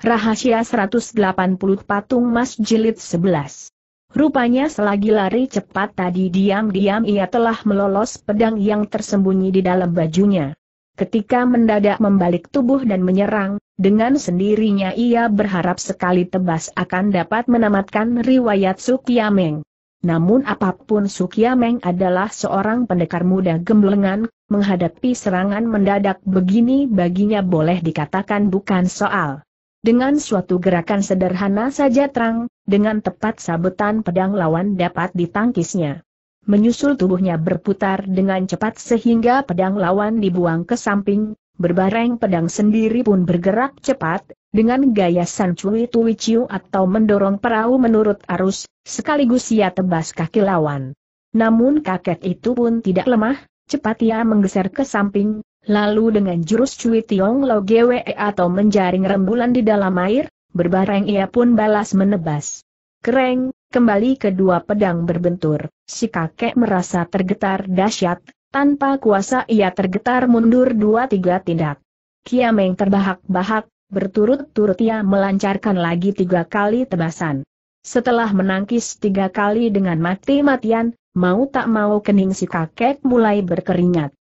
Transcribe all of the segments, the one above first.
Rahasia 180 Patung Mas Jilid 11 Rupanya selagi lari cepat tadi diam-diam ia telah melolos pedang yang tersembunyi di dalam bajunya. Ketika mendadak membalik tubuh dan menyerang, dengan sendirinya ia berharap sekali tebas akan dapat menamatkan riwayat Sukiameng. Namun apapun Sukiameng adalah seorang pendekar muda gemblengan, menghadapi serangan mendadak begini baginya boleh dikatakan bukan soal. Dengan suatu gerakan sederhana saja terang, dengan tepat sabetan pedang lawan dapat ditangkisnya. Menyusul tubuhnya berputar dengan cepat sehingga pedang lawan dibuang ke samping, berbareng pedang sendiri pun bergerak cepat, dengan gaya San Cui Tui ciu atau mendorong perahu menurut arus, sekaligus ia tebas kaki lawan. Namun kakek itu pun tidak lemah, cepat ia menggeser ke samping, Lalu dengan jurus Cui Tiong Lo Gwe atau menjaring rembulan di dalam air, berbareng ia pun balas menebas. Kereng, kembali kedua pedang berbentur, si kakek merasa tergetar dahsyat, tanpa kuasa ia tergetar mundur dua tiga tindak. Kiameng terbahak-bahak, berturut-turut ia melancarkan lagi tiga kali tebasan. Setelah menangkis tiga kali dengan mati-matian, mau tak mau kening si kakek mulai berkeringat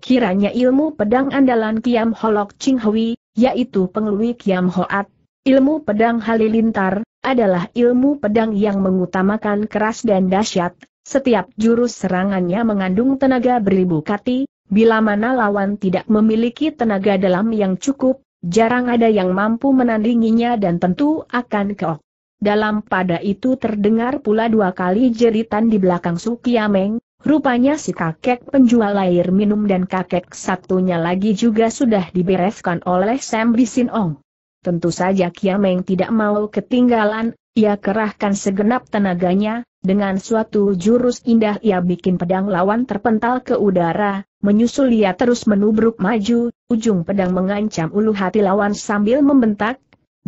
kiranya ilmu pedang andalan Kiam Holok Ching Hui, yaitu pengelui Kiam Hoat, ilmu pedang halilintar, adalah ilmu pedang yang mengutamakan keras dan dahsyat, setiap jurus serangannya mengandung tenaga beribu kati, bila mana lawan tidak memiliki tenaga dalam yang cukup, jarang ada yang mampu menandinginya dan tentu akan keok. Dalam pada itu terdengar pula dua kali jeritan di belakang Sukiameng, Rupanya si kakek penjual air minum dan kakek satunya lagi juga sudah dibereskan oleh Sam Bisin Ong. Tentu saja Kiameng tidak mau ketinggalan, ia kerahkan segenap tenaganya, dengan suatu jurus indah ia bikin pedang lawan terpental ke udara, menyusul ia terus menubruk maju, ujung pedang mengancam ulu hati lawan sambil membentak,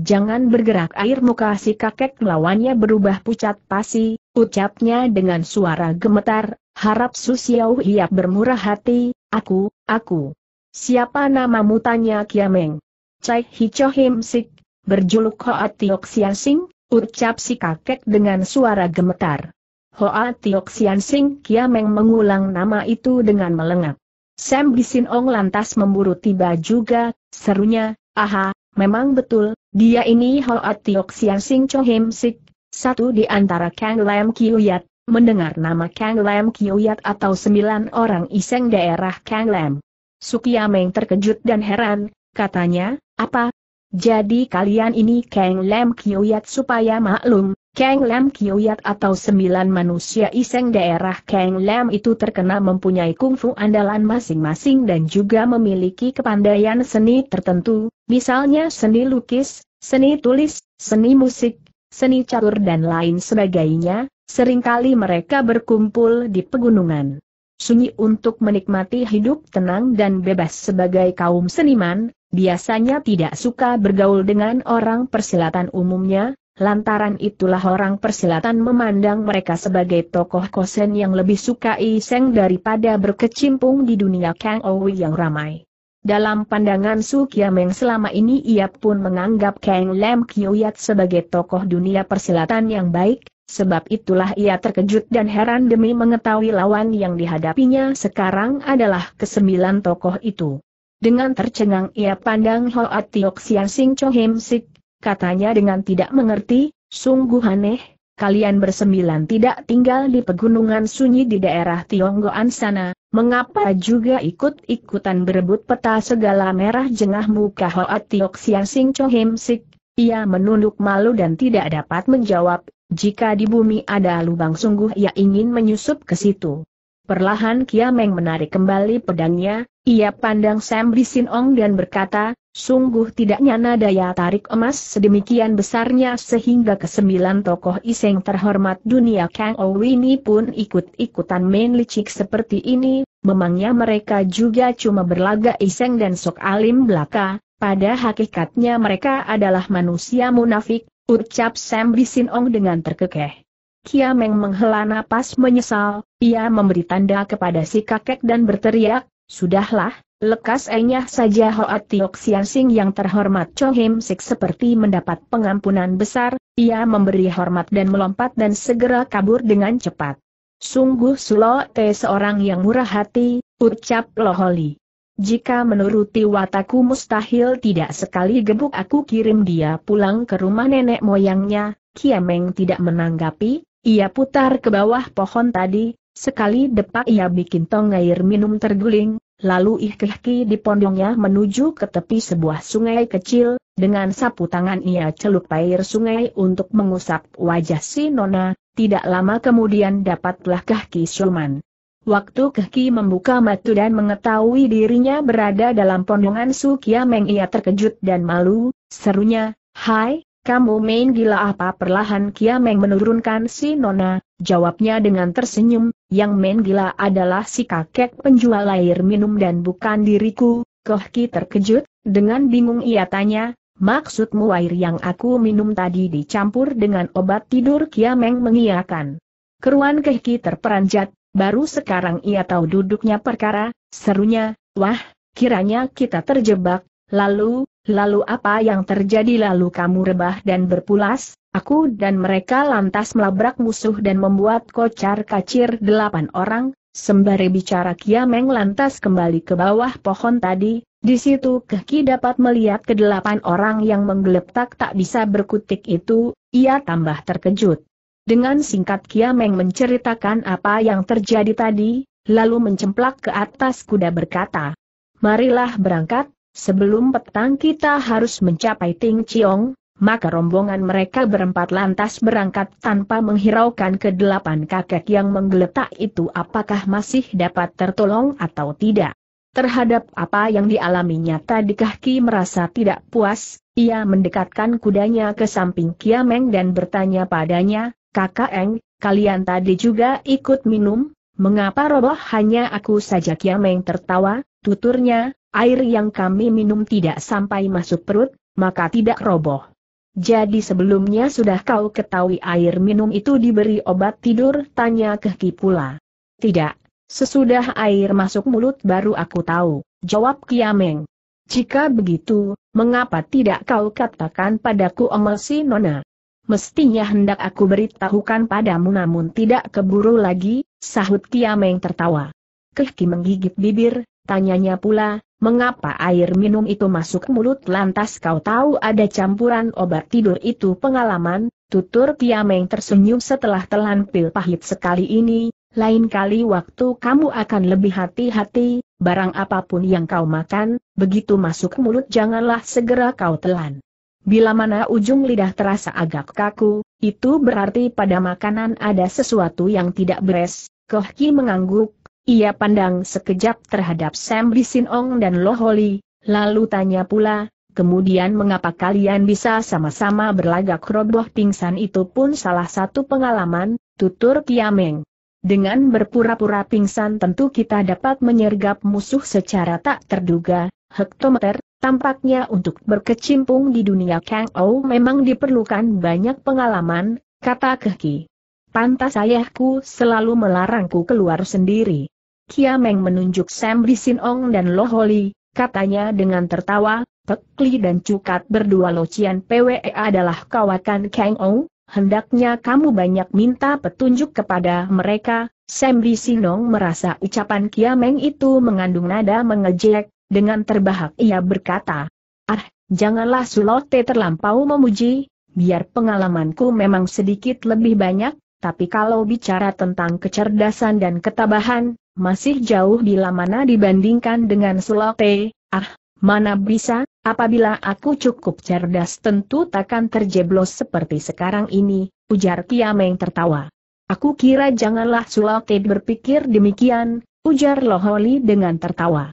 Jangan bergerak air muka si kakek melawannya berubah pucat pasi, ucapnya dengan suara gemetar, Harap Susiau Hiap bermurah hati, aku, aku. Siapa namamu tanya Kiameng? Cai Hicho Him Sik, berjuluk Hoa Tiok Sian Sing, ucap si kakek dengan suara gemetar. Hoa Tiok Sian Sing Kiameng mengulang nama itu dengan melengak. Sam Bisin Ong lantas memburu tiba juga, serunya, aha, memang betul, dia ini Hoa Tiok Sian Sing Cho Him Sik, satu di antara Kang Lam Kiyat, Mendengar nama Kang Lam Yat atau sembilan orang iseng daerah Kang Lam. Sukiameng terkejut dan heran, katanya, apa? Jadi kalian ini Kang Lam Yat supaya maklum, Kang Lam Yat atau sembilan manusia iseng daerah Kang Lam itu terkena mempunyai kungfu andalan masing-masing dan juga memiliki kepandaian seni tertentu, misalnya seni lukis, seni tulis, seni musik, seni catur dan lain sebagainya, Seringkali mereka berkumpul di pegunungan. Sunyi untuk menikmati hidup tenang dan bebas sebagai kaum seniman, biasanya tidak suka bergaul dengan orang persilatan umumnya, lantaran itulah orang persilatan memandang mereka sebagai tokoh kosen yang lebih suka iseng daripada berkecimpung di dunia Kang Owi yang ramai. Dalam pandangan Su Kiameng selama ini ia pun menganggap Kang Lam Kiyat sebagai tokoh dunia persilatan yang baik, Sebab itulah ia terkejut dan heran demi mengetahui lawan yang dihadapinya sekarang adalah kesembilan tokoh itu. Dengan tercengang ia pandang Hoa Tiok Sian Sing Cho Him Sik, katanya dengan tidak mengerti, sungguh aneh, kalian bersembilan tidak tinggal di pegunungan sunyi di daerah Tionggoan sana, Mengapa juga ikut-ikutan berebut peta segala merah jengah muka Hoa Tiok Sian Sing Cho Him Sik? Ia menunduk malu dan tidak dapat menjawab, jika di bumi ada lubang sungguh ia ingin menyusup ke situ. Perlahan Kiameng menarik kembali pedangnya, ia pandang Sam Ong dan berkata, sungguh tidak nyana daya tarik emas sedemikian besarnya sehingga kesembilan tokoh iseng terhormat dunia Kang Owini pun ikut ikutan main licik seperti ini, memangnya mereka juga cuma berlaga iseng dan sok alim belaka, pada hakikatnya mereka adalah manusia munafik, Ucap Sam Bisinong dengan terkekeh. Kia Meng menghela napas menyesal, ia memberi tanda kepada si kakek dan berteriak, Sudahlah, lekas enyah saja Hoat Tiok Sian Sing yang terhormat Cho Him Sik seperti mendapat pengampunan besar, ia memberi hormat dan melompat dan segera kabur dengan cepat. Sungguh Sulo Te seorang yang murah hati, ucap Loholi. Jika menuruti wataku mustahil tidak sekali gebuk aku kirim dia pulang ke rumah nenek moyangnya, Kiameng tidak menanggapi, ia putar ke bawah pohon tadi, sekali depak ia bikin tong air minum terguling, lalu di pondongnya menuju ke tepi sebuah sungai kecil, dengan sapu tangan ia celup air sungai untuk mengusap wajah si Nona, tidak lama kemudian dapatlah Kahki Sulman. Waktu Kehki membuka mata dan mengetahui dirinya berada dalam pondongan Su Kiameng ia terkejut dan malu, serunya, Hai, kamu main gila apa perlahan Kiameng menurunkan si Nona, jawabnya dengan tersenyum, yang main gila adalah si kakek penjual air minum dan bukan diriku, Kehki terkejut, dengan bingung ia tanya, maksudmu air yang aku minum tadi dicampur dengan obat tidur Kiameng mengiakan. Keruan Kehki terperanjat, Baru sekarang ia tahu duduknya perkara, serunya, wah, kiranya kita terjebak, lalu, lalu apa yang terjadi lalu kamu rebah dan berpulas, aku dan mereka lantas melabrak musuh dan membuat kocar kacir delapan orang, sembari bicara Kiameng lantas kembali ke bawah pohon tadi, di situ Keki dapat melihat kedelapan orang yang menggeletak tak bisa berkutik itu, ia tambah terkejut. Dengan singkat Kiameng menceritakan apa yang terjadi tadi, lalu mencemplak ke atas kuda berkata, Marilah berangkat, sebelum petang kita harus mencapai Ting Chiong, maka rombongan mereka berempat lantas berangkat tanpa menghiraukan kedelapan kakek yang menggeletak itu apakah masih dapat tertolong atau tidak. Terhadap apa yang dialaminya tadi Ki merasa tidak puas, ia mendekatkan kudanya ke samping Kiameng dan bertanya padanya, Kakak Eng, kalian tadi juga ikut minum, mengapa roboh hanya aku saja Kiameng tertawa, tuturnya, air yang kami minum tidak sampai masuk perut, maka tidak roboh. Jadi sebelumnya sudah kau ketahui air minum itu diberi obat tidur? Tanya Kehki pula. Tidak, sesudah air masuk mulut baru aku tahu, jawab Kiameng. Jika begitu, mengapa tidak kau katakan padaku emosi Nona? mestinya hendak aku beritahukan padamu namun tidak keburu lagi, sahut Kiameng tertawa. Kehki menggigit bibir, tanyanya pula, mengapa air minum itu masuk mulut lantas kau tahu ada campuran obat tidur itu pengalaman, tutur Kiameng tersenyum setelah telan pil pahit sekali ini, lain kali waktu kamu akan lebih hati-hati, barang apapun yang kau makan, begitu masuk mulut janganlah segera kau telan. Bila mana ujung lidah terasa agak kaku, itu berarti pada makanan ada sesuatu yang tidak beres. Kohki mengangguk, ia pandang sekejap terhadap Sam Ong dan Loholi, lalu tanya pula, kemudian mengapa kalian bisa sama-sama berlagak roboh pingsan itu pun salah satu pengalaman, tutur Kiameng. Dengan berpura-pura pingsan tentu kita dapat menyergap musuh secara tak terduga, hektometer, Tampaknya untuk berkecimpung di dunia Kang Ou memang diperlukan banyak pengalaman, kata Keki. Pantas ayahku selalu melarangku keluar sendiri. Kiameng menunjuk Sam Sin Ong dan Lo Loholi, katanya dengan tertawa, Pekli dan Cukat berdua Locian PWE adalah kawakan Kang Ou, hendaknya kamu banyak minta petunjuk kepada mereka, Sam Sinong merasa ucapan Kiameng itu mengandung nada mengejek, dengan terbahak ia berkata, Ah, janganlah Sulote terlampau memuji, biar pengalamanku memang sedikit lebih banyak, tapi kalau bicara tentang kecerdasan dan ketabahan, masih jauh bila mana dibandingkan dengan Sulote, ah, mana bisa, apabila aku cukup cerdas tentu takkan terjeblos seperti sekarang ini, ujar Kiameng tertawa. Aku kira janganlah Sulote berpikir demikian, ujar Loholi dengan tertawa.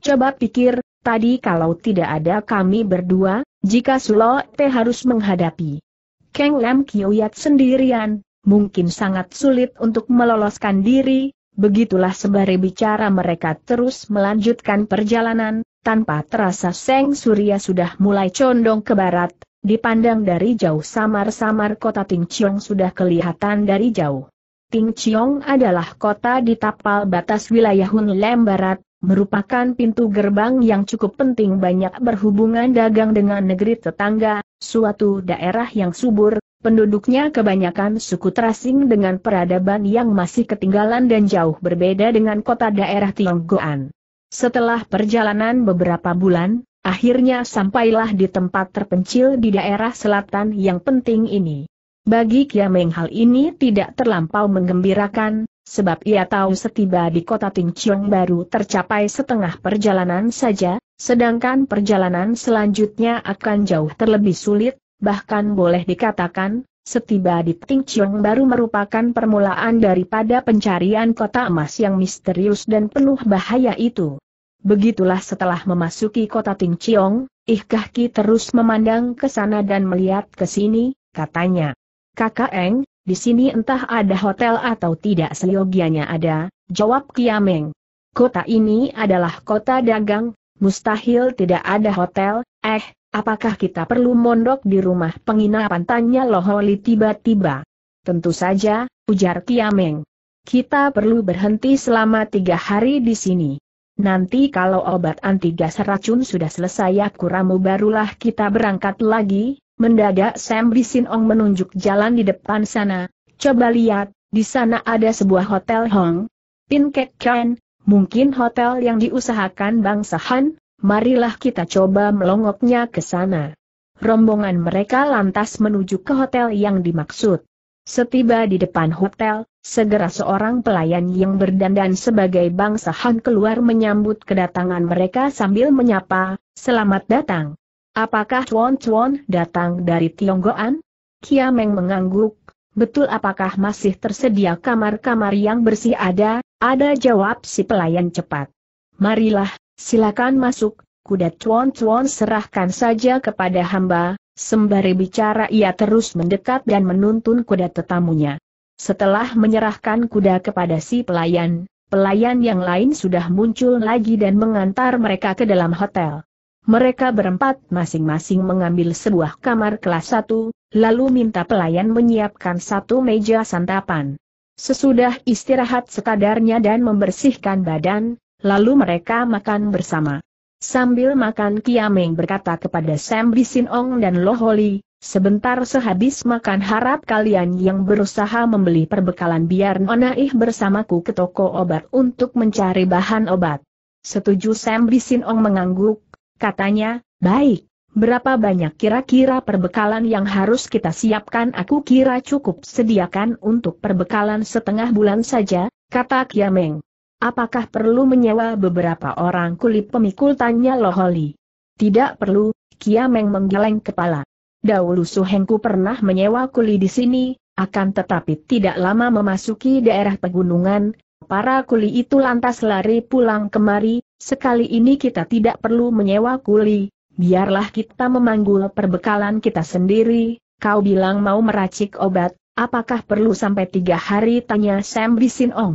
Coba pikir, tadi kalau tidak ada kami berdua, jika Sulo Te harus menghadapi Keng Lam Kioyat sendirian, mungkin sangat sulit untuk meloloskan diri, begitulah sebari bicara mereka terus melanjutkan perjalanan, tanpa terasa Seng Surya sudah mulai condong ke barat, Dipandang dari jauh samar-samar kota Ting Chiong sudah kelihatan dari jauh. Ting Chiong adalah kota di tapal batas wilayah Hun Lem Barat, merupakan pintu gerbang yang cukup penting banyak berhubungan dagang dengan negeri tetangga, suatu daerah yang subur, penduduknya kebanyakan suku terasing dengan peradaban yang masih ketinggalan dan jauh berbeda dengan kota daerah Tionggoan. Setelah perjalanan beberapa bulan, akhirnya sampailah di tempat terpencil di daerah selatan yang penting ini. Bagi Kiameng hal ini tidak terlampau menggembirakan, sebab ia tahu setiba di kota Tingciong baru tercapai setengah perjalanan saja, sedangkan perjalanan selanjutnya akan jauh terlebih sulit, bahkan boleh dikatakan, setiba di Tingciong baru merupakan permulaan daripada pencarian kota emas yang misterius dan penuh bahaya itu. Begitulah setelah memasuki kota Tingciong, Ihkah terus memandang ke sana dan melihat ke sini, katanya. Kakak Eng, di sini entah ada hotel atau tidak seyogianya ada, jawab Kiameng. Kota ini adalah kota dagang, mustahil tidak ada hotel, eh, apakah kita perlu mondok di rumah penginapan tanya Loholi tiba-tiba. Tentu saja, ujar Kiameng. Kita perlu berhenti selama tiga hari di sini. Nanti kalau obat anti gas racun sudah selesai aku ramu barulah kita berangkat lagi, Mendadak Sam Li menunjuk jalan di depan sana. Coba lihat, di sana ada sebuah hotel Hong. Pin Kek Kian, mungkin hotel yang diusahakan bangsa Han, marilah kita coba melongoknya ke sana. Rombongan mereka lantas menuju ke hotel yang dimaksud. Setiba di depan hotel, segera seorang pelayan yang berdandan sebagai bangsa Han keluar menyambut kedatangan mereka sambil menyapa, selamat datang. Apakah Tuan Tuan datang dari Tionggoan? Kiameng mengangguk. Betul apakah masih tersedia kamar-kamar yang bersih ada? Ada jawab si pelayan cepat. Marilah, silakan masuk, kuda Tuan Tuan serahkan saja kepada hamba, sembari bicara ia terus mendekat dan menuntun kuda tetamunya. Setelah menyerahkan kuda kepada si pelayan, pelayan yang lain sudah muncul lagi dan mengantar mereka ke dalam hotel. Mereka berempat masing-masing mengambil sebuah kamar kelas satu, lalu minta pelayan menyiapkan satu meja santapan. Sesudah istirahat sekadarnya dan membersihkan badan, lalu mereka makan bersama. Sambil makan Kiameng berkata kepada Sam Bisinong dan Loholi, Sebentar sehabis makan harap kalian yang berusaha membeli perbekalan biar Nonaih bersamaku ke toko obat untuk mencari bahan obat. Setuju Sam Bisinong mengangguk, Katanya, baik, berapa banyak kira-kira perbekalan yang harus kita siapkan aku kira cukup sediakan untuk perbekalan setengah bulan saja, kata Kiameng. Apakah perlu menyewa beberapa orang kulit pemikul tanya Loholi? Tidak perlu, Kiameng menggeleng kepala. Dahulu Suhengku pernah menyewa kuli di sini, akan tetapi tidak lama memasuki daerah pegunungan, para kuli itu lantas lari pulang kemari, Sekali ini kita tidak perlu menyewa kuli, biarlah kita memanggul perbekalan kita sendiri, kau bilang mau meracik obat, apakah perlu sampai tiga hari tanya Sam Bisin Bisinong.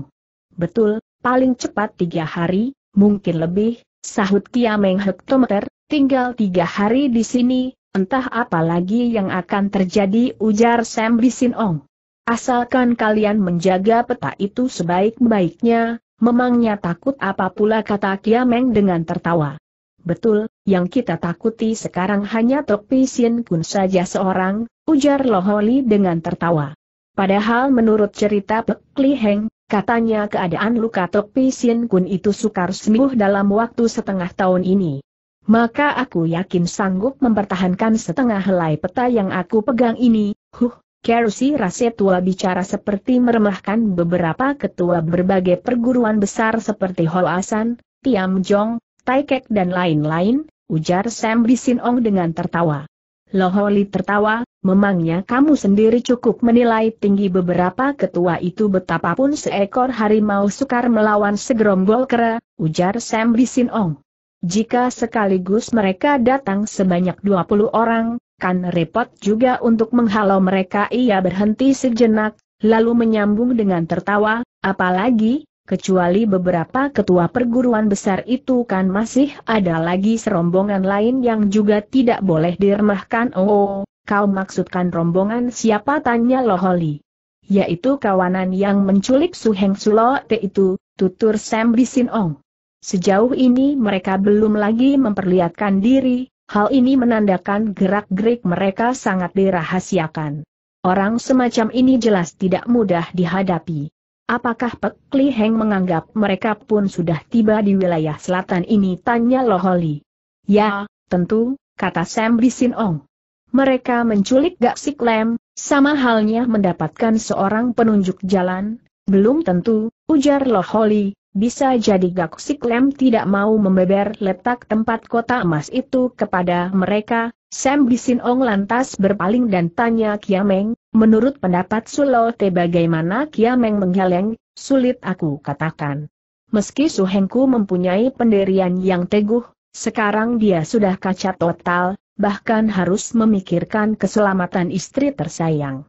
Betul, paling cepat tiga hari, mungkin lebih, sahut Kiameng Hektometer, tinggal tiga hari di sini, entah apa lagi yang akan terjadi ujar Sam Bisin Bisinong. Asalkan kalian menjaga peta itu sebaik-baiknya, Memangnya takut apa pula kata Kiameng dengan tertawa. Betul, yang kita takuti sekarang hanya Tok Pisin Kun saja seorang, ujar Loholi dengan tertawa. Padahal menurut cerita Pek Li Heng, katanya keadaan luka Tok Pisin Kun itu sukar sembuh dalam waktu setengah tahun ini. Maka aku yakin sanggup mempertahankan setengah helai peta yang aku pegang ini, huh, Kerusi Rase tua bicara seperti meremahkan beberapa ketua berbagai perguruan besar seperti Hoasan, Tiam Jong, Taikek dan lain-lain, ujar Sam Ong dengan tertawa. Loholi tertawa, memangnya kamu sendiri cukup menilai tinggi beberapa ketua itu betapapun seekor harimau sukar melawan segerombol kera, ujar Sam Ong. Jika sekaligus mereka datang sebanyak 20 orang, kan repot juga untuk menghalau mereka ia berhenti sejenak, lalu menyambung dengan tertawa, apalagi, kecuali beberapa ketua perguruan besar itu kan masih ada lagi serombongan lain yang juga tidak boleh diremahkan oh, kau maksudkan rombongan siapa tanya Loholi yaitu kawanan yang menculik Su Heng Sulote itu, tutur Sam Ong. Sejauh ini mereka belum lagi memperlihatkan diri, Hal ini menandakan gerak-gerik mereka sangat dirahasiakan. Orang semacam ini jelas tidak mudah dihadapi. Apakah Pek Li Heng menganggap mereka pun sudah tiba di wilayah selatan ini? Tanya Loholi. Ya, tentu, kata Sam Bisin Ong. Mereka menculik Gak Sik Lem, sama halnya mendapatkan seorang penunjuk jalan, belum tentu, ujar Loholi, bisa jadi gak Lem tidak mau membeber letak tempat kota emas itu kepada mereka, Sam Bisin Ong lantas berpaling dan tanya Kiameng, menurut pendapat Sulote bagaimana Kiameng menggeleng, sulit aku katakan. Meski Suhengku mempunyai pendirian yang teguh, sekarang dia sudah kaca total, bahkan harus memikirkan keselamatan istri tersayang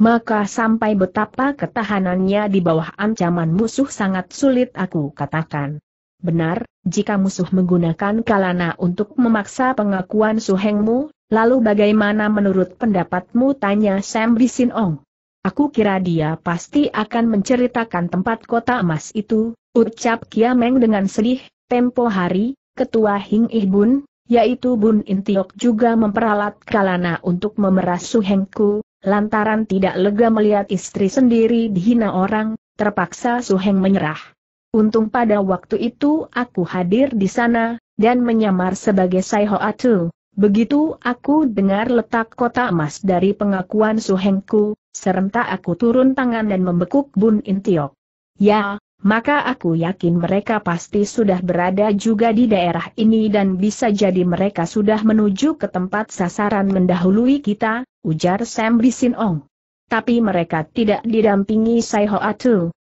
maka sampai betapa ketahanannya di bawah ancaman musuh sangat sulit aku katakan. Benar, jika musuh menggunakan kalana untuk memaksa pengakuan suhengmu, lalu bagaimana menurut pendapatmu tanya Sam Ong. Aku kira dia pasti akan menceritakan tempat kota emas itu, ucap Kiameng dengan sedih, tempo hari, ketua Hing Ih Bun, yaitu Bun Intiok juga memperalat kalana untuk memeras suhengku, Lantaran tidak lega melihat istri sendiri dihina orang, terpaksa Su Heng menyerah. Untung pada waktu itu aku hadir di sana, dan menyamar sebagai Sai Atu. Begitu aku dengar letak kota emas dari pengakuan Su Hengku, serentak aku turun tangan dan membekuk Bun Intiok. Ya, maka aku yakin mereka pasti sudah berada juga di daerah ini dan bisa jadi mereka sudah menuju ke tempat sasaran mendahului kita, ujar Sam Ong. Tapi mereka tidak didampingi Sai Hoa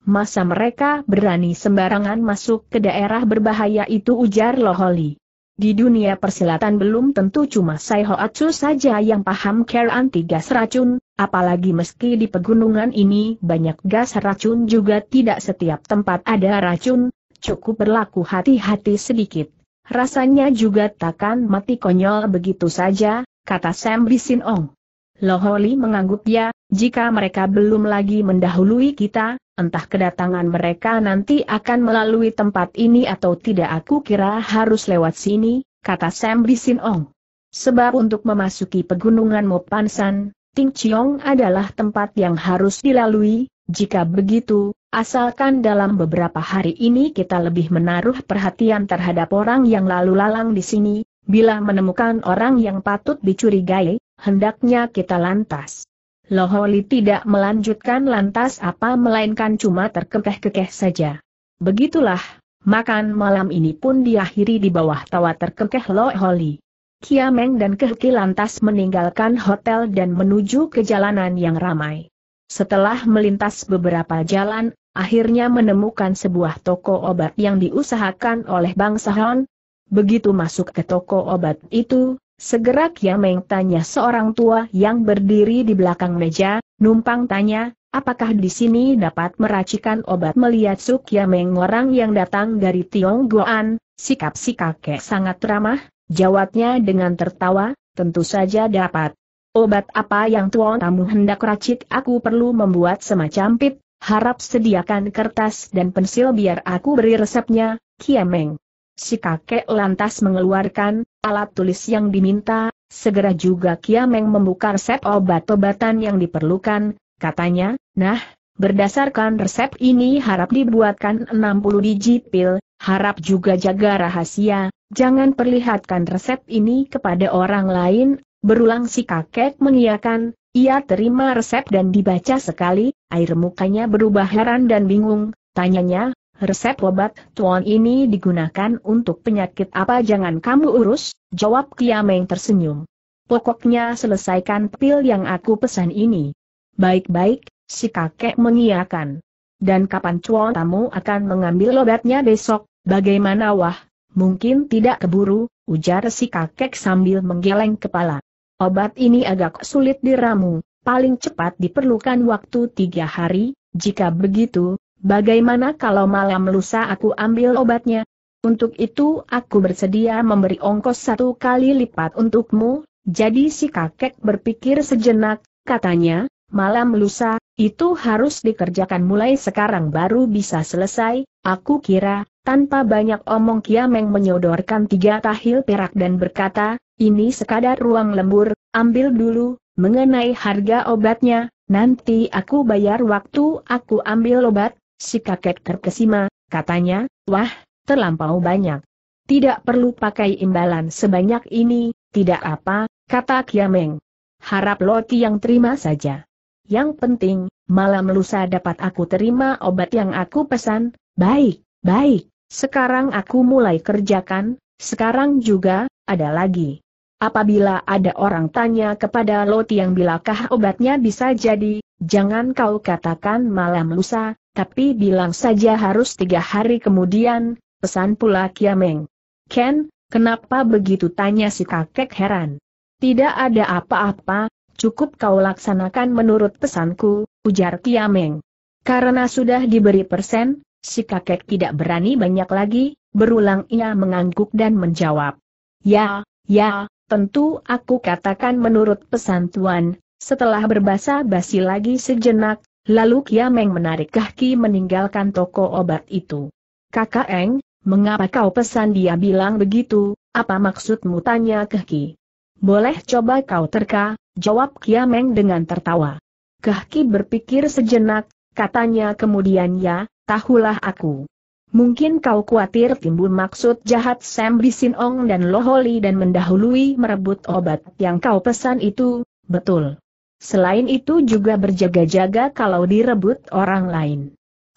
Masa mereka berani sembarangan masuk ke daerah berbahaya itu ujar Loholi. Di dunia persilatan belum tentu cuma Sai Atu saja yang paham care anti gas racun, Apalagi meski di pegunungan ini banyak gas racun juga tidak setiap tempat ada racun, cukup berlaku hati-hati sedikit. Rasanya juga takkan mati konyol begitu saja, kata Sam Bisin Ong. Loholi mengangguk ya, jika mereka belum lagi mendahului kita, entah kedatangan mereka nanti akan melalui tempat ini atau tidak aku kira harus lewat sini, kata Sam Bisin Ong. Sebab untuk memasuki pegunungan Mopansan, Ting Chiong adalah tempat yang harus dilalui, jika begitu, asalkan dalam beberapa hari ini kita lebih menaruh perhatian terhadap orang yang lalu lalang di sini, bila menemukan orang yang patut dicurigai, hendaknya kita lantas. Loholi tidak melanjutkan lantas apa melainkan cuma terkekeh-kekeh saja. Begitulah, makan malam ini pun diakhiri di bawah tawa terkekeh Loholi. Kiameng dan Kehuki lantas meninggalkan hotel dan menuju ke jalanan yang ramai. Setelah melintas beberapa jalan, akhirnya menemukan sebuah toko obat yang diusahakan oleh Bang Sahon. Begitu masuk ke toko obat itu, segera Kiameng tanya seorang tua yang berdiri di belakang meja, numpang tanya, apakah di sini dapat meracikan obat melihat Su Kiameng orang yang datang dari Tionggoan, sikap si kakek sangat ramah, Jawabnya dengan tertawa, tentu saja dapat. Obat apa yang tuan tamu hendak racik aku perlu membuat semacam pit, harap sediakan kertas dan pensil biar aku beri resepnya, Kiameng. Si kakek lantas mengeluarkan alat tulis yang diminta, segera juga Kiameng membuka resep obat-obatan yang diperlukan, katanya, nah, berdasarkan resep ini harap dibuatkan 60 biji pil, harap juga jaga rahasia, Jangan perlihatkan resep ini kepada orang lain, berulang si kakek mengiakan, ia terima resep dan dibaca sekali, air mukanya berubah heran dan bingung, tanyanya, resep obat tuan ini digunakan untuk penyakit apa jangan kamu urus, jawab Kiameng tersenyum. Pokoknya selesaikan pil yang aku pesan ini. Baik-baik, si kakek mengiakan. Dan kapan cuan tamu akan mengambil obatnya besok, bagaimana wah? Mungkin tidak keburu, ujar si kakek sambil menggeleng kepala. Obat ini agak sulit diramu, paling cepat diperlukan waktu tiga hari, jika begitu, bagaimana kalau malam lusa aku ambil obatnya? Untuk itu aku bersedia memberi ongkos satu kali lipat untukmu, jadi si kakek berpikir sejenak, katanya, malam lusa, itu harus dikerjakan mulai sekarang baru bisa selesai, aku kira, tanpa banyak omong Kiameng menyodorkan tiga tahil perak dan berkata, ini sekadar ruang lembur, ambil dulu, mengenai harga obatnya, nanti aku bayar waktu aku ambil obat, si kakek terkesima, katanya, wah, terlampau banyak. Tidak perlu pakai imbalan sebanyak ini, tidak apa, kata Kiameng. Harap Loti yang terima saja. Yang penting, malam lusa dapat aku terima obat yang aku pesan, baik, baik, sekarang aku mulai kerjakan, sekarang juga, ada lagi. Apabila ada orang tanya kepada Lo Tiang bilakah obatnya bisa jadi, jangan kau katakan malam lusa, tapi bilang saja harus tiga hari kemudian, pesan pula Kiameng. Ken, kenapa begitu tanya si kakek heran. Tidak ada apa-apa, Cukup kau laksanakan menurut pesanku, ujar Kiameng. Karena sudah diberi persen, si kakek tidak berani banyak lagi, berulang ia mengangguk dan menjawab. Ya, ya, tentu aku katakan menurut pesan tuan, setelah berbahasa basi lagi sejenak, lalu Kiameng menarik kaki meninggalkan toko obat itu. Kakak Eng, mengapa kau pesan dia bilang begitu, apa maksudmu tanya kaki? Boleh coba kau terka, jawab Kiameng dengan tertawa. Kahki berpikir sejenak, katanya kemudian ya, tahulah aku. Mungkin kau khawatir timbul maksud jahat Sam Bisinong dan Loholi dan mendahului merebut obat yang kau pesan itu, betul. Selain itu juga berjaga-jaga kalau direbut orang lain.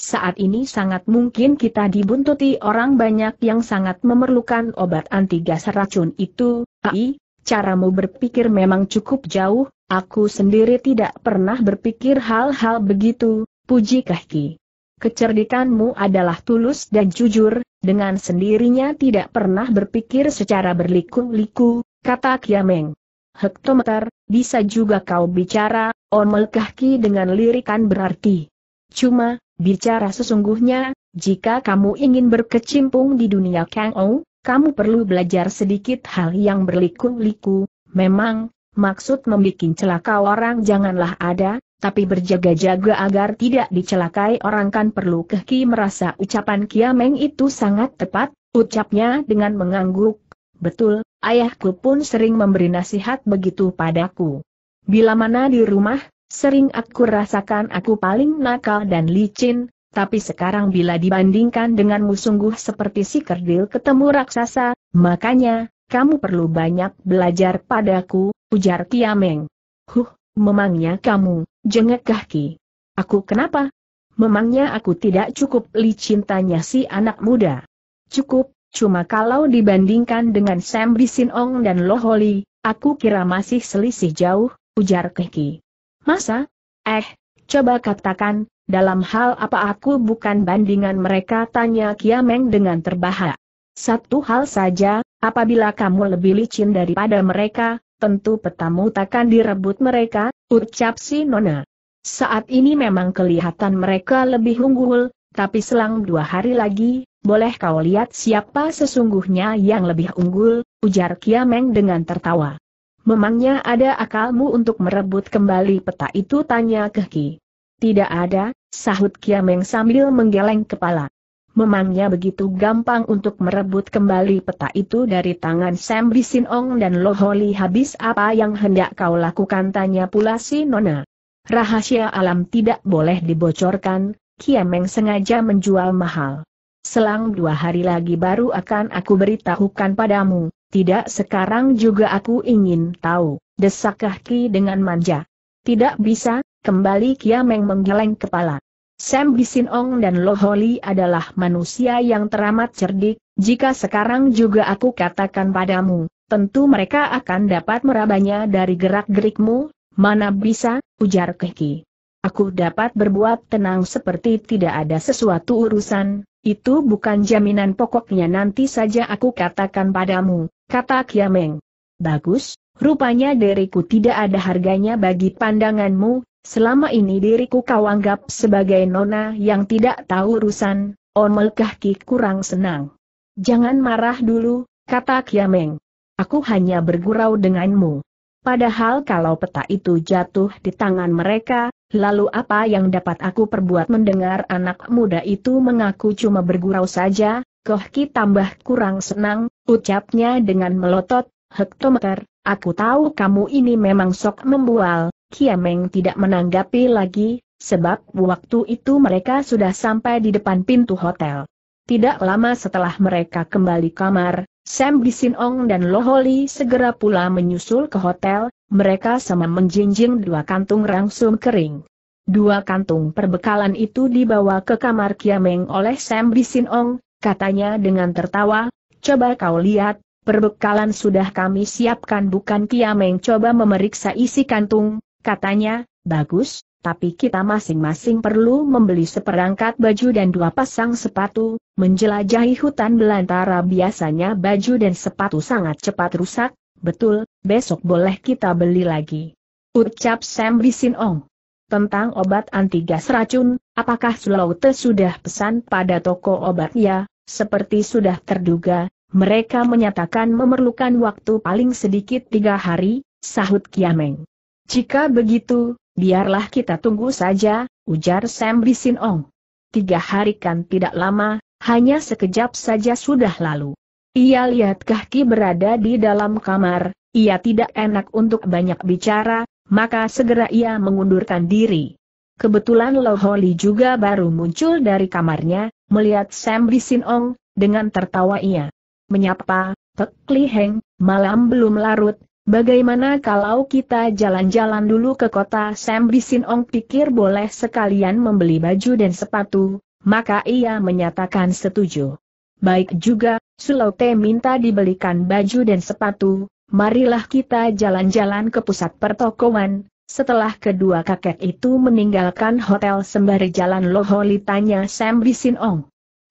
Saat ini sangat mungkin kita dibuntuti orang banyak yang sangat memerlukan obat anti gas racun itu, ai, Caramu berpikir memang cukup jauh, aku sendiri tidak pernah berpikir hal-hal begitu, puji kahki. Kecerdikanmu adalah tulus dan jujur, dengan sendirinya tidak pernah berpikir secara berliku-liku, kata Kiameng. Hektometer, bisa juga kau bicara, omel kahki dengan lirikan berarti. Cuma, bicara sesungguhnya, jika kamu ingin berkecimpung di dunia Kang Ong, kamu perlu belajar sedikit hal yang berliku-liku, memang, maksud membuat celaka orang janganlah ada, tapi berjaga-jaga agar tidak dicelakai orang kan perlu kehki merasa ucapan Kiameng itu sangat tepat, ucapnya dengan mengangguk. Betul, ayahku pun sering memberi nasihat begitu padaku. Bila mana di rumah, sering aku rasakan aku paling nakal dan licin, tapi sekarang bila dibandingkan dengan musungguh seperti si kerdil ketemu raksasa, makanya, kamu perlu banyak belajar padaku, ujar Tiameng. Huh, memangnya kamu, jengek kahki. Aku kenapa? Memangnya aku tidak cukup licintanya si anak muda. Cukup, cuma kalau dibandingkan dengan Sam Bisinong dan Loholi, aku kira masih selisih jauh, ujar Keki. Masa? Eh, coba katakan, dalam hal apa aku bukan bandingan mereka tanya Kiameng dengan terbahak. Satu hal saja, apabila kamu lebih licin daripada mereka, tentu petamu takkan direbut mereka, ucap si Nona. Saat ini memang kelihatan mereka lebih unggul, tapi selang dua hari lagi, boleh kau lihat siapa sesungguhnya yang lebih unggul, ujar Kiameng dengan tertawa. Memangnya ada akalmu untuk merebut kembali peta itu tanya Keki. Tidak ada, Sahut Kiameng sambil menggeleng kepala. Memangnya begitu gampang untuk merebut kembali peta itu dari tangan Sam Ong dan Loholi habis apa yang hendak kau lakukan tanya pula si Nona. Rahasia alam tidak boleh dibocorkan, Kiameng sengaja menjual mahal. Selang dua hari lagi baru akan aku beritahukan padamu, tidak sekarang juga aku ingin tahu, desak Ki dengan manja. Tidak bisa, Kembali Kiameng menggeleng kepala. Sam Bisinong dan Loholi adalah manusia yang teramat cerdik, jika sekarang juga aku katakan padamu, tentu mereka akan dapat merabanya dari gerak-gerikmu, mana bisa, ujar Keki. Aku dapat berbuat tenang seperti tidak ada sesuatu urusan, itu bukan jaminan pokoknya nanti saja aku katakan padamu, kata Kiameng. Bagus, rupanya diriku tidak ada harganya bagi pandanganmu, Selama ini diriku kau anggap sebagai nona yang tidak tahu urusan, Omel oh Kahki kurang senang. Jangan marah dulu, kata Kiameng. Aku hanya bergurau denganmu. Padahal kalau peta itu jatuh di tangan mereka, lalu apa yang dapat aku perbuat mendengar anak muda itu mengaku cuma bergurau saja, Kohki tambah kurang senang, ucapnya dengan melotot, hektometer, aku tahu kamu ini memang sok membual, Kiameng tidak menanggapi lagi, sebab waktu itu mereka sudah sampai di depan pintu hotel. Tidak lama setelah mereka kembali kamar, Sam Bisinong dan Loholi segera pula menyusul ke hotel, mereka sama menjinjing dua kantung rangsum kering. Dua kantung perbekalan itu dibawa ke kamar Kiameng oleh Sam Bisinong, katanya dengan tertawa, coba kau lihat, Perbekalan sudah kami siapkan bukan Kiameng coba memeriksa isi kantung, Katanya, bagus, tapi kita masing-masing perlu membeli seperangkat baju dan dua pasang sepatu, menjelajahi hutan belantara biasanya baju dan sepatu sangat cepat rusak, betul, besok boleh kita beli lagi. Ucap Sam Ong. Tentang obat anti gas racun, apakah Sulawesi sudah pesan pada toko obat ya? Seperti sudah terduga, mereka menyatakan memerlukan waktu paling sedikit tiga hari, sahut Kiameng. Jika begitu, biarlah kita tunggu saja, ujar Sam Bisin Ong. Tiga hari kan tidak lama, hanya sekejap saja sudah lalu. Ia lihat kaki berada di dalam kamar, ia tidak enak untuk banyak bicara, maka segera ia mengundurkan diri. Kebetulan Lo Holly juga baru muncul dari kamarnya, melihat Sam Bisin Ong, dengan tertawa ia. Menyapa, Pek Li Heng, malam belum larut, Bagaimana kalau kita jalan-jalan dulu ke kota Sam Ong pikir boleh sekalian membeli baju dan sepatu, maka ia menyatakan setuju. Baik juga, Sulote minta dibelikan baju dan sepatu, marilah kita jalan-jalan ke pusat pertokoan. Setelah kedua kakek itu meninggalkan hotel sembari jalan Loholi tanya Sam Ong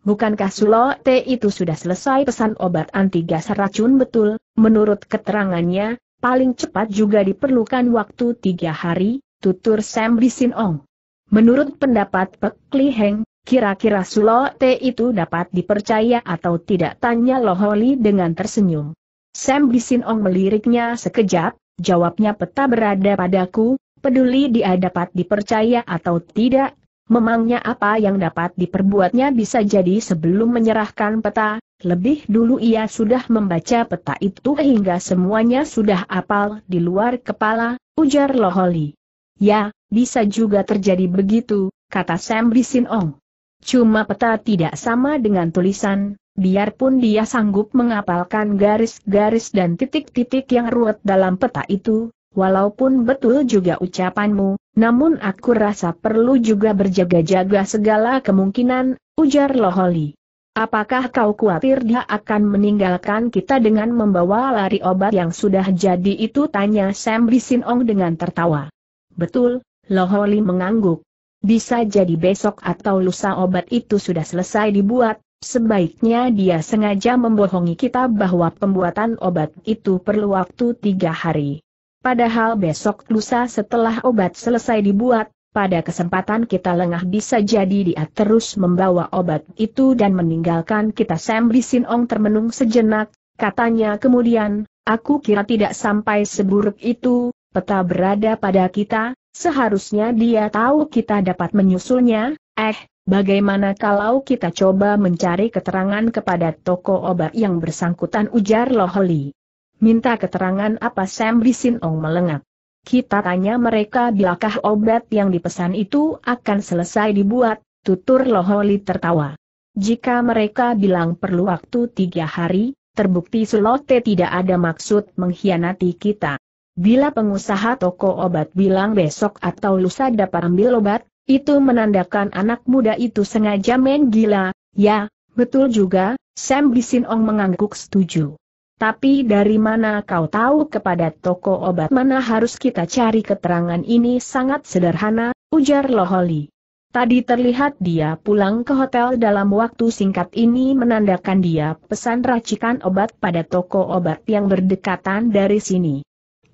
bukankah T itu sudah selesai pesan obat anti gas racun betul? Menurut keterangannya, paling cepat juga diperlukan waktu tiga hari, tutur Sam Ong. Menurut pendapat Pek Li Heng, kira-kira T itu dapat dipercaya atau tidak tanya Loholi dengan tersenyum. Sam Ong meliriknya sekejap, jawabnya peta berada padaku, peduli dia dapat dipercaya atau tidak, Memangnya apa yang dapat diperbuatnya bisa jadi sebelum menyerahkan peta, lebih dulu ia sudah membaca peta itu hingga semuanya sudah apal di luar kepala, ujar Loholi. Ya, bisa juga terjadi begitu, kata Sam Bisin Ong. Cuma peta tidak sama dengan tulisan, biarpun dia sanggup mengapalkan garis-garis dan titik-titik yang ruwet dalam peta itu, Walaupun betul juga ucapanmu, namun aku rasa perlu juga berjaga-jaga segala kemungkinan, ujar Loholi. Apakah kau khawatir dia akan meninggalkan kita dengan membawa lari obat yang sudah jadi itu tanya Sam Bisinong dengan tertawa. Betul, Loholi mengangguk. Bisa jadi besok atau lusa obat itu sudah selesai dibuat, Sebaiknya dia sengaja membohongi kita bahwa pembuatan obat itu perlu waktu tiga hari. Padahal besok lusa setelah obat selesai dibuat, pada kesempatan kita lengah bisa jadi dia terus membawa obat itu dan meninggalkan kita Sam Sinong termenung sejenak, katanya kemudian, aku kira tidak sampai seburuk itu, peta berada pada kita, seharusnya dia tahu kita dapat menyusulnya, eh, bagaimana kalau kita coba mencari keterangan kepada toko obat yang bersangkutan ujar Loholi. Minta keterangan apa Sam Bisinong melengak. Kita tanya mereka bilakah obat yang dipesan itu akan selesai dibuat, tutur Loholi tertawa. Jika mereka bilang perlu waktu tiga hari, terbukti Sulote tidak ada maksud mengkhianati kita. Bila pengusaha toko obat bilang besok atau lusa dapat ambil obat, itu menandakan anak muda itu sengaja main gila, ya, betul juga, Sam Bisinong mengangguk setuju. Tapi dari mana kau tahu kepada toko obat mana harus kita cari keterangan ini sangat sederhana, ujar Loholi. Tadi terlihat dia pulang ke hotel dalam waktu singkat ini menandakan dia pesan racikan obat pada toko obat yang berdekatan dari sini.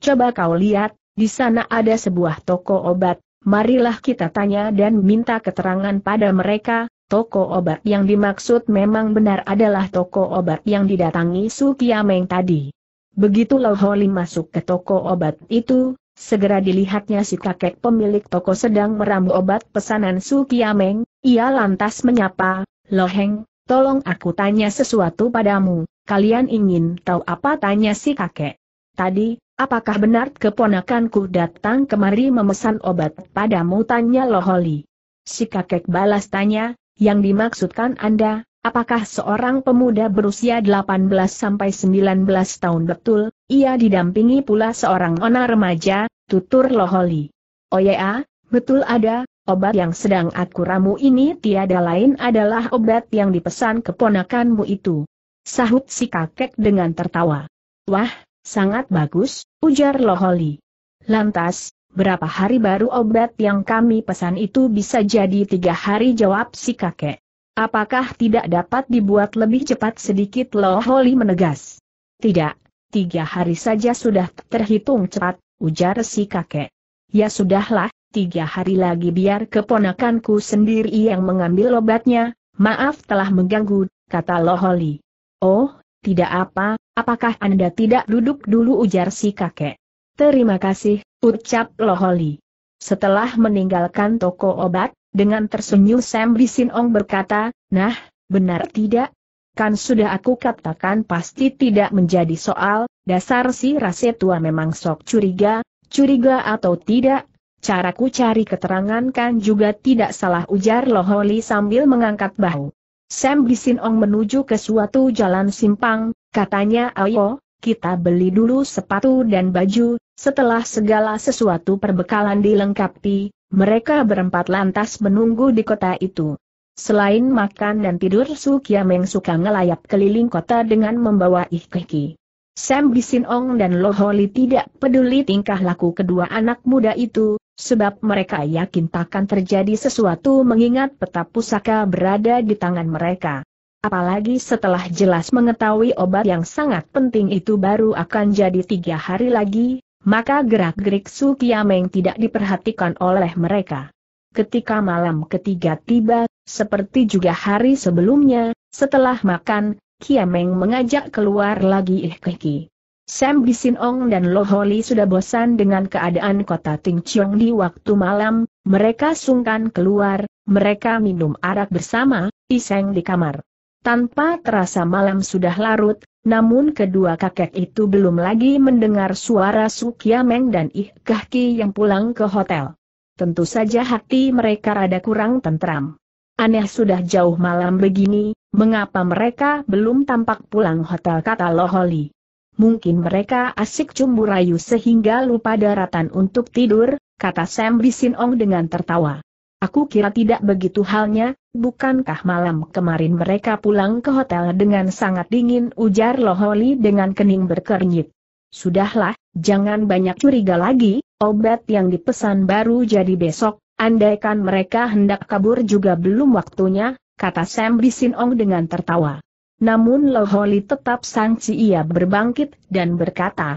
Coba kau lihat, di sana ada sebuah toko obat, marilah kita tanya dan minta keterangan pada mereka, Toko obat yang dimaksud memang benar adalah toko obat yang didatangi Su Kiameng tadi. Begitu Lo Holi masuk ke toko obat itu, segera dilihatnya si kakek pemilik toko sedang meramu obat pesanan Su Kiameng, ia lantas menyapa, Lo Heng, tolong aku tanya sesuatu padamu, kalian ingin tahu apa tanya si kakek. Tadi, apakah benar keponakanku datang kemari memesan obat padamu tanya Lo Loholi. Si kakek balas tanya, yang dimaksudkan Anda, apakah seorang pemuda berusia 18 sampai 19 tahun betul, ia didampingi pula seorang ona remaja, tutur Loholi. Oh ya, betul ada, Obat yang sedang aku ramu ini tiada lain adalah obat yang dipesan keponakanmu itu. Sahut si kakek dengan tertawa. Wah, sangat bagus, ujar Loholi. Lantas, berapa hari baru obat yang kami pesan itu bisa jadi tiga hari jawab si kakek. Apakah tidak dapat dibuat lebih cepat sedikit loholi Holly menegas. Tidak, tiga hari saja sudah terhitung cepat, ujar si kakek. Ya sudahlah, tiga hari lagi biar keponakanku sendiri yang mengambil obatnya, maaf telah mengganggu, kata loholi. Holly. Oh, tidak apa, apakah Anda tidak duduk dulu ujar si kakek. Terima kasih, ucap Loholi. Setelah meninggalkan toko obat, dengan tersenyum Sam Bisinong berkata, nah, benar tidak? Kan sudah aku katakan pasti tidak menjadi soal, dasar si rase tua memang sok curiga, curiga atau tidak, caraku cari keterangan kan juga tidak salah ujar Loholi sambil mengangkat bahu. Sam Bisinong menuju ke suatu jalan simpang, katanya ayo, kita beli dulu sepatu dan baju, setelah segala sesuatu perbekalan dilengkapi, mereka berempat lantas menunggu di kota itu. Selain makan dan tidur Su Kiameng suka ngelayap keliling kota dengan membawa Ikeki. Sam Bisinong dan Loholi tidak peduli tingkah laku kedua anak muda itu, sebab mereka yakin takkan terjadi sesuatu mengingat peta pusaka berada di tangan mereka. Apalagi setelah jelas mengetahui obat yang sangat penting itu baru akan jadi tiga hari lagi, maka gerak-gerik Su Kiameng tidak diperhatikan oleh mereka. Ketika malam ketiga tiba, seperti juga hari sebelumnya, setelah makan, Kiameng mengajak keluar lagi Ih Kiki. Sam Bisinong dan Loholi sudah bosan dengan keadaan kota Ting Chiong di waktu malam, mereka sungkan keluar, mereka minum arak bersama, iseng di kamar. Tanpa terasa malam sudah larut, namun kedua kakek itu belum lagi mendengar suara Sukiameng dan Ih Kahki yang pulang ke hotel. Tentu saja hati mereka rada kurang tentram. Aneh sudah jauh malam begini, mengapa mereka belum tampak pulang hotel kata Loholi. Mungkin mereka asik cumbu rayu sehingga lupa daratan untuk tidur, kata Sam Ong dengan tertawa. Aku kira tidak begitu halnya, bukankah malam kemarin mereka pulang ke hotel dengan sangat dingin ujar Loholi dengan kening berkernyit. Sudahlah, jangan banyak curiga lagi, obat yang dipesan baru jadi besok, andaikan mereka hendak kabur juga belum waktunya, kata Sam Ong dengan tertawa. Namun Loholi tetap sangsi ia berbangkit dan berkata,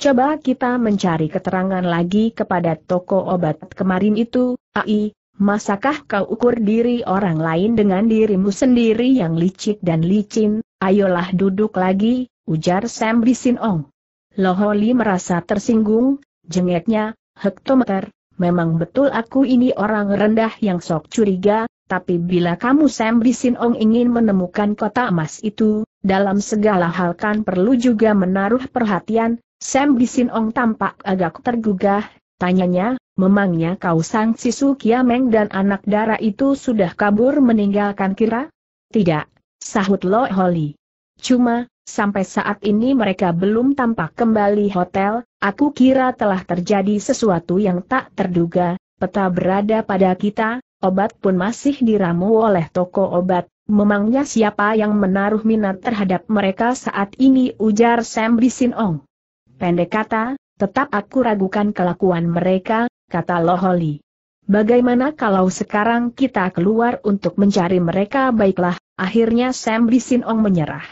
Coba kita mencari keterangan lagi kepada toko obat kemarin itu, AI, Masakah kau ukur diri orang lain dengan dirimu sendiri yang licik dan licin? Ayolah duduk lagi, ujar Sam Bisinong. Loholi merasa tersinggung, jengeknya, hektometer, memang betul aku ini orang rendah yang sok curiga, tapi bila kamu Sam Bisinong ingin menemukan kota emas itu, dalam segala hal kan perlu juga menaruh perhatian, Sam Bisinong tampak agak tergugah, tanyanya, Memangnya kau sang Sisu Kiameng dan anak darah itu sudah kabur meninggalkan kira? Tidak, sahut Lo Holly. Cuma, sampai saat ini mereka belum tampak kembali hotel, aku kira telah terjadi sesuatu yang tak terduga, peta berada pada kita, obat pun masih diramu oleh toko obat, memangnya siapa yang menaruh minat terhadap mereka saat ini ujar Sam Ong. Pendek kata, tetap aku ragukan kelakuan mereka, kata Loholi. Bagaimana kalau sekarang kita keluar untuk mencari mereka baiklah, akhirnya Sam Bisinong menyerah.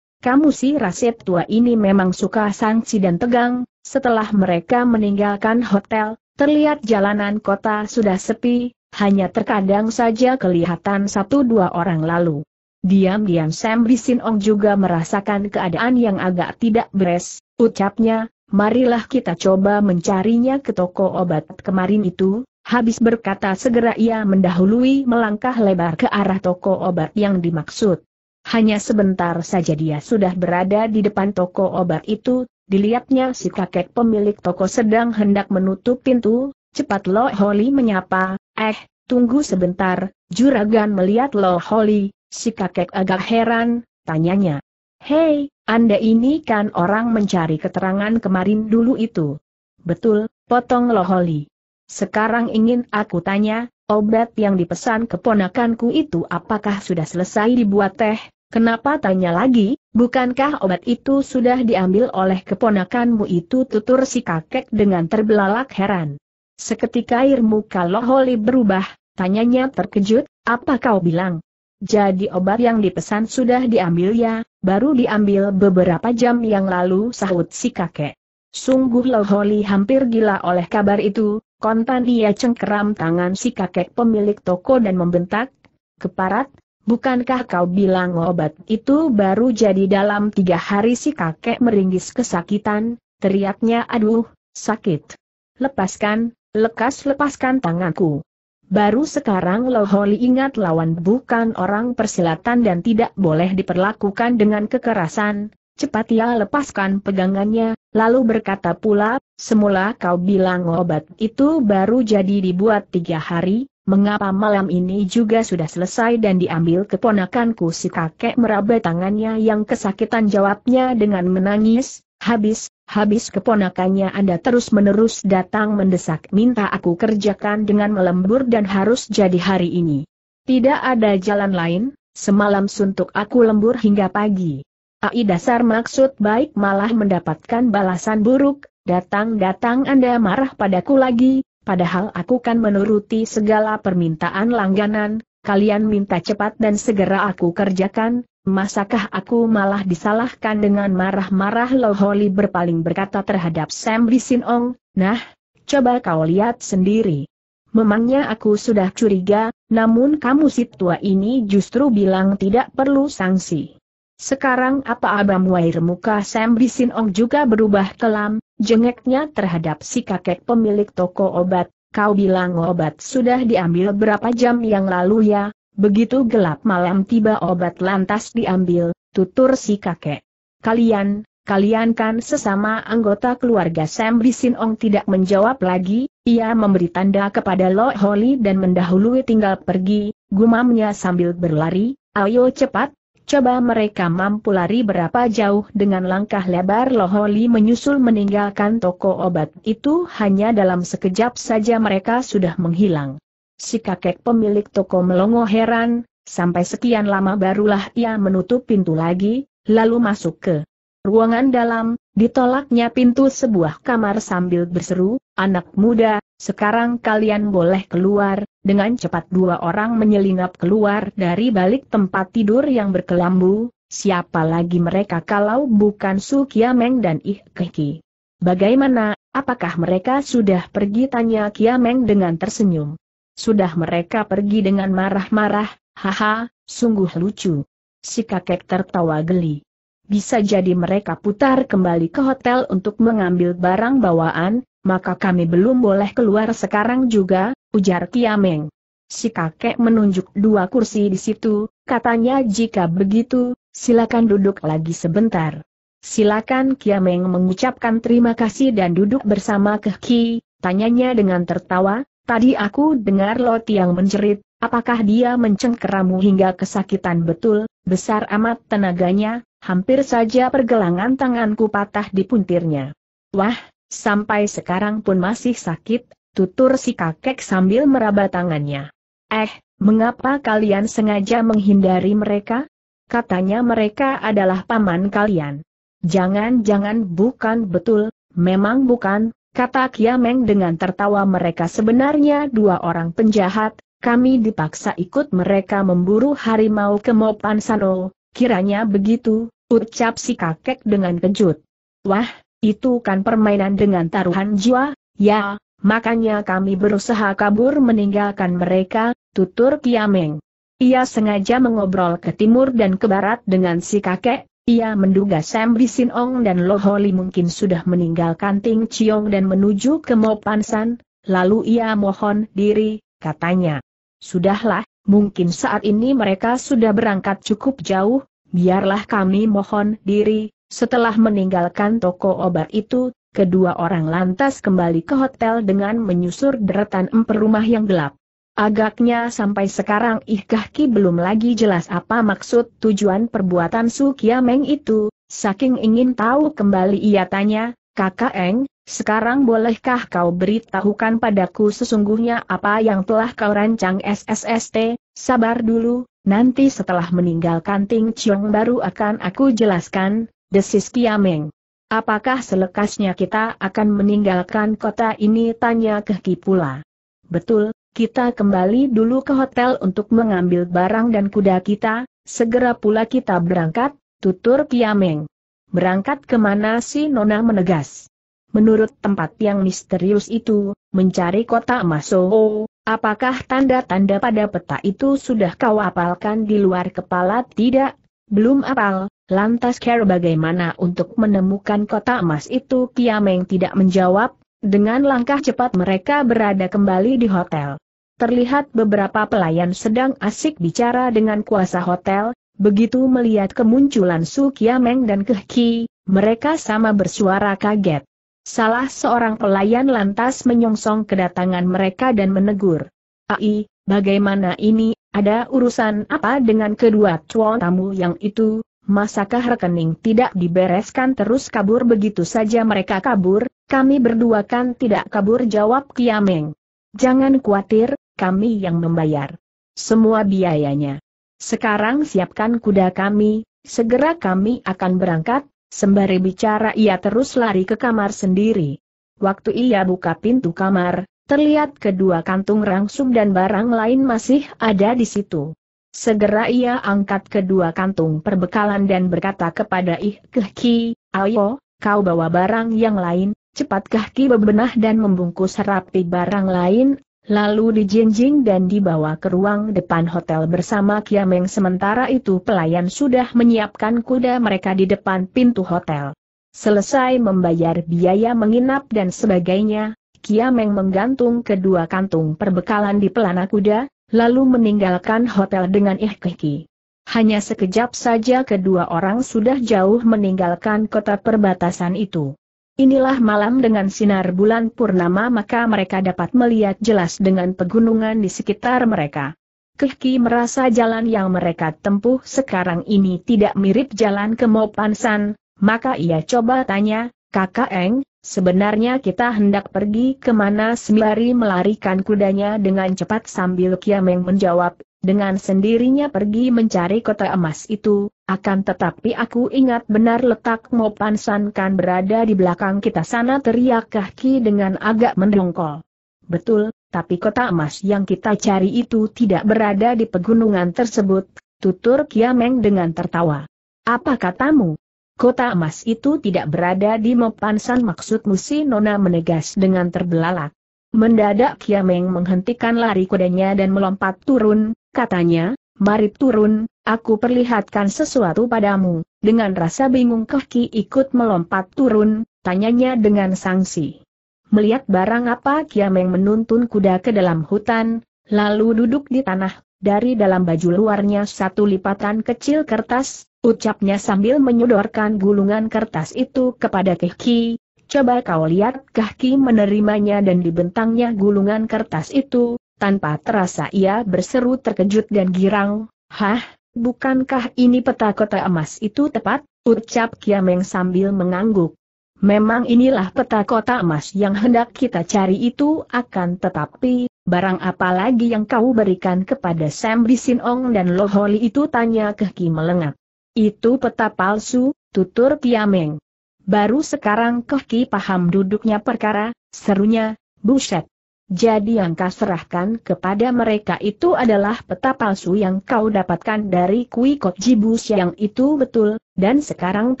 Kamu si Rasep tua ini memang suka sanksi dan tegang, setelah mereka meninggalkan hotel, terlihat jalanan kota sudah sepi, hanya terkadang saja kelihatan satu dua orang lalu. Diam-diam Sam Bisinong juga merasakan keadaan yang agak tidak beres, ucapnya, marilah kita coba mencarinya ke toko obat kemarin itu, habis berkata segera ia mendahului melangkah lebar ke arah toko obat yang dimaksud. Hanya sebentar saja dia sudah berada di depan toko obat itu, dilihatnya si kakek pemilik toko sedang hendak menutup pintu, cepat Lo Holly menyapa, eh, tunggu sebentar, juragan melihat Lo Holly. si kakek agak heran, tanyanya, Hei, Anda ini kan orang mencari keterangan kemarin dulu itu. Betul, potong loholi. Sekarang ingin aku tanya, obat yang dipesan keponakanku itu apakah sudah selesai dibuat teh? Kenapa tanya lagi, bukankah obat itu sudah diambil oleh keponakanmu itu tutur si kakek dengan terbelalak heran. Seketika air muka loholi berubah, tanyanya terkejut, apa kau bilang? Jadi obat yang dipesan sudah diambil ya, baru diambil beberapa jam yang lalu sahut si kakek. Sungguh holly hampir gila oleh kabar itu, kontan ia cengkeram tangan si kakek pemilik toko dan membentak, Keparat, bukankah kau bilang obat itu baru jadi dalam tiga hari si kakek meringis kesakitan, teriaknya aduh, sakit. Lepaskan, lekas lepaskan tanganku. Baru sekarang Lo Holi ingat lawan bukan orang persilatan dan tidak boleh diperlakukan dengan kekerasan, cepat ia lepaskan pegangannya, lalu berkata pula, semula kau bilang obat itu baru jadi dibuat tiga hari, mengapa malam ini juga sudah selesai dan diambil keponakanku si kakek meraba tangannya yang kesakitan jawabnya dengan menangis, habis, habis keponakannya Anda terus-menerus datang mendesak minta aku kerjakan dengan melembur dan harus jadi hari ini. Tidak ada jalan lain, semalam suntuk aku lembur hingga pagi. AI dasar maksud baik malah mendapatkan balasan buruk, datang-datang Anda marah padaku lagi, padahal aku kan menuruti segala permintaan langganan, kalian minta cepat dan segera aku kerjakan, masakah aku malah disalahkan dengan marah-marah Loholi berpaling berkata terhadap Sam Ong, nah, coba kau lihat sendiri. Memangnya aku sudah curiga, namun kamu si tua ini justru bilang tidak perlu sanksi. Sekarang apa abam wair muka Sam Ong juga berubah kelam, jengeknya terhadap si kakek pemilik toko obat, Kau bilang obat sudah diambil berapa jam yang lalu ya, begitu gelap malam tiba obat lantas diambil, tutur si kakek. Kalian, kalian kan sesama anggota keluarga Sam Sinong tidak menjawab lagi, ia memberi tanda kepada Lo Holly dan mendahului tinggal pergi, gumamnya sambil berlari, ayo cepat, Coba mereka mampu lari berapa jauh dengan langkah lebar Loholi menyusul meninggalkan toko obat itu hanya dalam sekejap saja mereka sudah menghilang. Si kakek pemilik toko melongo heran, sampai sekian lama barulah ia menutup pintu lagi, lalu masuk ke ruangan dalam, ditolaknya pintu sebuah kamar sambil berseru, anak muda, sekarang kalian boleh keluar, dengan cepat dua orang menyelinap keluar dari balik tempat tidur yang berkelambu, siapa lagi mereka kalau bukan Su Kiameng dan Ih Keki. Bagaimana, apakah mereka sudah pergi tanya Kiameng dengan tersenyum. Sudah mereka pergi dengan marah-marah, haha, sungguh lucu. Si kakek tertawa geli. Bisa jadi mereka putar kembali ke hotel untuk mengambil barang bawaan, maka kami belum boleh keluar sekarang juga, ujar Kiameng. Si kakek menunjuk dua kursi di situ, katanya jika begitu, silakan duduk lagi sebentar. Silakan Kiameng mengucapkan terima kasih dan duduk bersama Kehki, tanyanya dengan tertawa, tadi aku dengar Loti yang menjerit, apakah dia mencengkeramu hingga kesakitan betul, besar amat tenaganya, hampir saja pergelangan tanganku patah di puntirnya. Wah, Sampai sekarang pun masih sakit, tutur si kakek sambil meraba tangannya. Eh, mengapa kalian sengaja menghindari mereka? Katanya mereka adalah paman kalian. Jangan-jangan bukan betul, memang bukan, kata Kiameng dengan tertawa mereka sebenarnya dua orang penjahat, kami dipaksa ikut mereka memburu harimau kemopan Sano, kiranya begitu, ucap si kakek dengan kejut. Wah, itu kan permainan dengan taruhan jiwa, ya, makanya kami berusaha kabur meninggalkan mereka, tutur Kiameng. Ia sengaja mengobrol ke timur dan ke barat dengan si kakek, ia menduga Sam Sinong dan Loholi mungkin sudah meninggalkan Ting Chiong dan menuju ke Mopansan, lalu ia mohon diri, katanya. Sudahlah, mungkin saat ini mereka sudah berangkat cukup jauh, biarlah kami mohon diri, setelah meninggalkan toko obat itu, kedua orang lantas kembali ke hotel dengan menyusur deretan emper rumah yang gelap. Agaknya sampai sekarang Ih Ihkahki belum lagi jelas apa maksud tujuan perbuatan Su Kiameng itu, saking ingin tahu kembali ia tanya, Kakak Eng, sekarang bolehkah kau beritahukan padaku sesungguhnya apa yang telah kau rancang SSST, sabar dulu, nanti setelah meninggalkan Ting Chiong baru akan aku jelaskan, Desis Kiameng. Apakah selekasnya kita akan meninggalkan kota ini? Tanya Kehki pula. Betul, kita kembali dulu ke hotel untuk mengambil barang dan kuda kita, segera pula kita berangkat, tutur Kiameng. Berangkat kemana si Nona menegas. Menurut tempat yang misterius itu, mencari kota Masoho, apakah tanda-tanda pada peta itu sudah kau apalkan di luar kepala? Tidak, belum apal, lantas care bagaimana untuk menemukan kota emas itu Kiameng tidak menjawab, dengan langkah cepat mereka berada kembali di hotel. Terlihat beberapa pelayan sedang asik bicara dengan kuasa hotel, begitu melihat kemunculan Su Kiameng dan Kehki, mereka sama bersuara kaget. Salah seorang pelayan lantas menyongsong kedatangan mereka dan menegur. Ai, bagaimana ini, ada urusan apa dengan kedua cuan tamu yang itu? Masakah rekening tidak dibereskan terus kabur begitu saja mereka kabur? Kami berdua kan tidak kabur jawab Kiameng. Jangan khawatir, kami yang membayar. Semua biayanya. Sekarang siapkan kuda kami, segera kami akan berangkat, sembari bicara ia terus lari ke kamar sendiri. Waktu ia buka pintu kamar, Terlihat kedua kantung rangsum dan barang lain masih ada di situ. Segera ia angkat kedua kantung perbekalan dan berkata kepada Ih Kehki, Ayo, kau bawa barang yang lain, cepat Kehki bebenah dan membungkus rapi barang lain, lalu dijinjing dan dibawa ke ruang depan hotel bersama Kiameng sementara itu pelayan sudah menyiapkan kuda mereka di depan pintu hotel. Selesai membayar biaya menginap dan sebagainya, Kiameng menggantung kedua kantung perbekalan di pelana kuda, lalu meninggalkan hotel dengan Ihkiki. Hanya sekejap saja kedua orang sudah jauh meninggalkan kota perbatasan itu. Inilah malam dengan sinar bulan purnama maka mereka dapat melihat jelas dengan pegunungan di sekitar mereka. Kehki merasa jalan yang mereka tempuh sekarang ini tidak mirip jalan ke Mopansan, maka ia coba tanya, Kakak Eng, Sebenarnya kita hendak pergi kemana sembari melarikan kudanya dengan cepat sambil Kiameng menjawab, dengan sendirinya pergi mencari kota emas itu, akan tetapi aku ingat benar letak Mopan San kan berada di belakang kita sana teriak kaki dengan agak mendongkol. Betul, tapi kota emas yang kita cari itu tidak berada di pegunungan tersebut, tutur Kiameng dengan tertawa. Apa katamu? Kota emas itu tidak berada di Mopansan maksudmu si Nona menegas dengan terbelalak. Mendadak Kiameng menghentikan lari kudanya dan melompat turun, katanya, mari turun, aku perlihatkan sesuatu padamu. Dengan rasa bingung kaki ikut melompat turun, tanyanya dengan sangsi. Melihat barang apa Kiameng menuntun kuda ke dalam hutan, lalu duduk di tanah, dari dalam baju luarnya satu lipatan kecil kertas, Ucapnya sambil menyodorkan gulungan kertas itu kepada Kehki, coba kau lihat Kehki menerimanya dan dibentangnya gulungan kertas itu, tanpa terasa ia berseru terkejut dan girang, Hah, bukankah ini peta kota emas itu tepat? Ucap Kiameng sambil mengangguk. Memang inilah peta kota emas yang hendak kita cari itu akan tetapi, barang apa lagi yang kau berikan kepada Sam ong dan Loholi itu tanya Kehki melengak. Itu peta palsu, tutur Piameng. Baru sekarang Kohki paham duduknya perkara, serunya, buset. Jadi yang kau serahkan kepada mereka itu adalah peta palsu yang kau dapatkan dari Kui Jibus yang itu betul, dan sekarang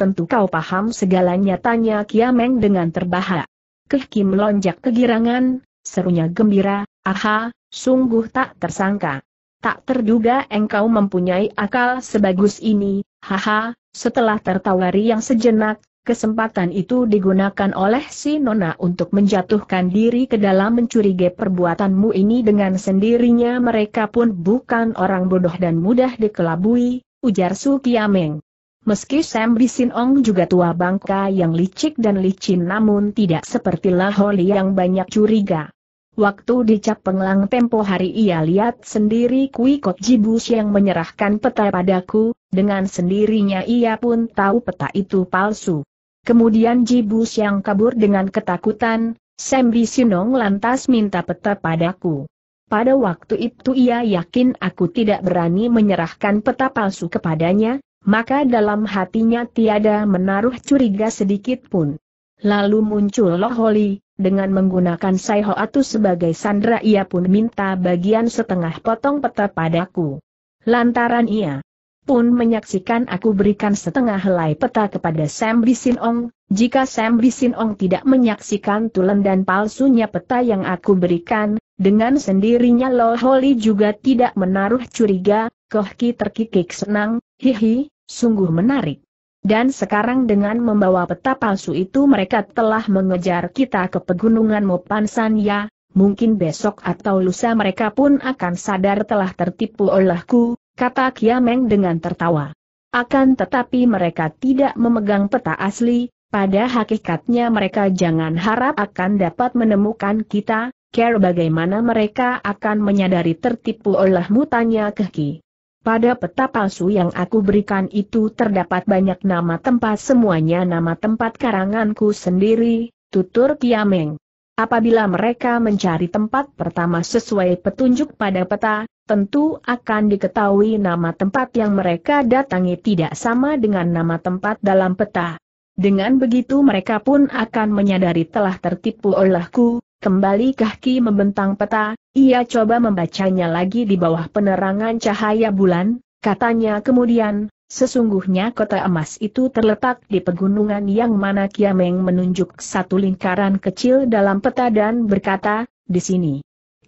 tentu kau paham segalanya tanya Kiameng dengan terbahak. Kohki melonjak kegirangan, serunya gembira, aha, sungguh tak tersangka. Tak terduga engkau mempunyai akal sebagus ini, Haha, setelah tertawa riang sejenak, kesempatan itu digunakan oleh si Nona untuk menjatuhkan diri ke dalam mencurigai perbuatanmu ini dengan sendirinya mereka pun bukan orang bodoh dan mudah dikelabui, ujar Su Kiameng. Meski Sam Ong juga tua bangka yang licik dan licin namun tidak seperti Laholi yang banyak curiga. Waktu dicap penglang tempo hari ia lihat sendiri Kui Kot Jibus yang menyerahkan peta padaku, dengan sendirinya ia pun tahu peta itu palsu. Kemudian Jibus yang kabur dengan ketakutan, Sembi Sinong lantas minta peta padaku. Pada waktu itu ia yakin aku tidak berani menyerahkan peta palsu kepadanya, maka dalam hatinya tiada menaruh curiga sedikit pun. Lalu muncul Loholi, dengan menggunakan Atu sebagai sandra ia pun minta bagian setengah potong peta padaku. Lantaran ia pun menyaksikan aku berikan setengah helai peta kepada Sam Ong, jika Sam Bisinong tidak menyaksikan tulen dan palsunya peta yang aku berikan, dengan sendirinya Lo Holi juga tidak menaruh curiga, Kohki terkikik senang, hihi, sungguh menarik. Dan sekarang dengan membawa peta palsu itu mereka telah mengejar kita ke pegunungan Mopansan ya, mungkin besok atau lusa mereka pun akan sadar telah tertipu olehku, kata Kiameng dengan tertawa. Akan tetapi mereka tidak memegang peta asli, pada hakikatnya mereka jangan harap akan dapat menemukan kita, care bagaimana mereka akan menyadari tertipu olehmu tanya Keki. Pada peta palsu yang aku berikan itu terdapat banyak nama tempat semuanya nama tempat karanganku sendiri, tutur Kiameng. Apabila mereka mencari tempat pertama sesuai petunjuk pada peta, tentu akan diketahui nama tempat yang mereka datangi tidak sama dengan nama tempat dalam peta. Dengan begitu mereka pun akan menyadari telah tertipu olehku, Kembali kaki membentang peta, ia coba membacanya lagi di bawah penerangan cahaya bulan, katanya kemudian, sesungguhnya kota emas itu terletak di pegunungan yang mana Kiameng menunjuk satu lingkaran kecil dalam peta dan berkata, di sini.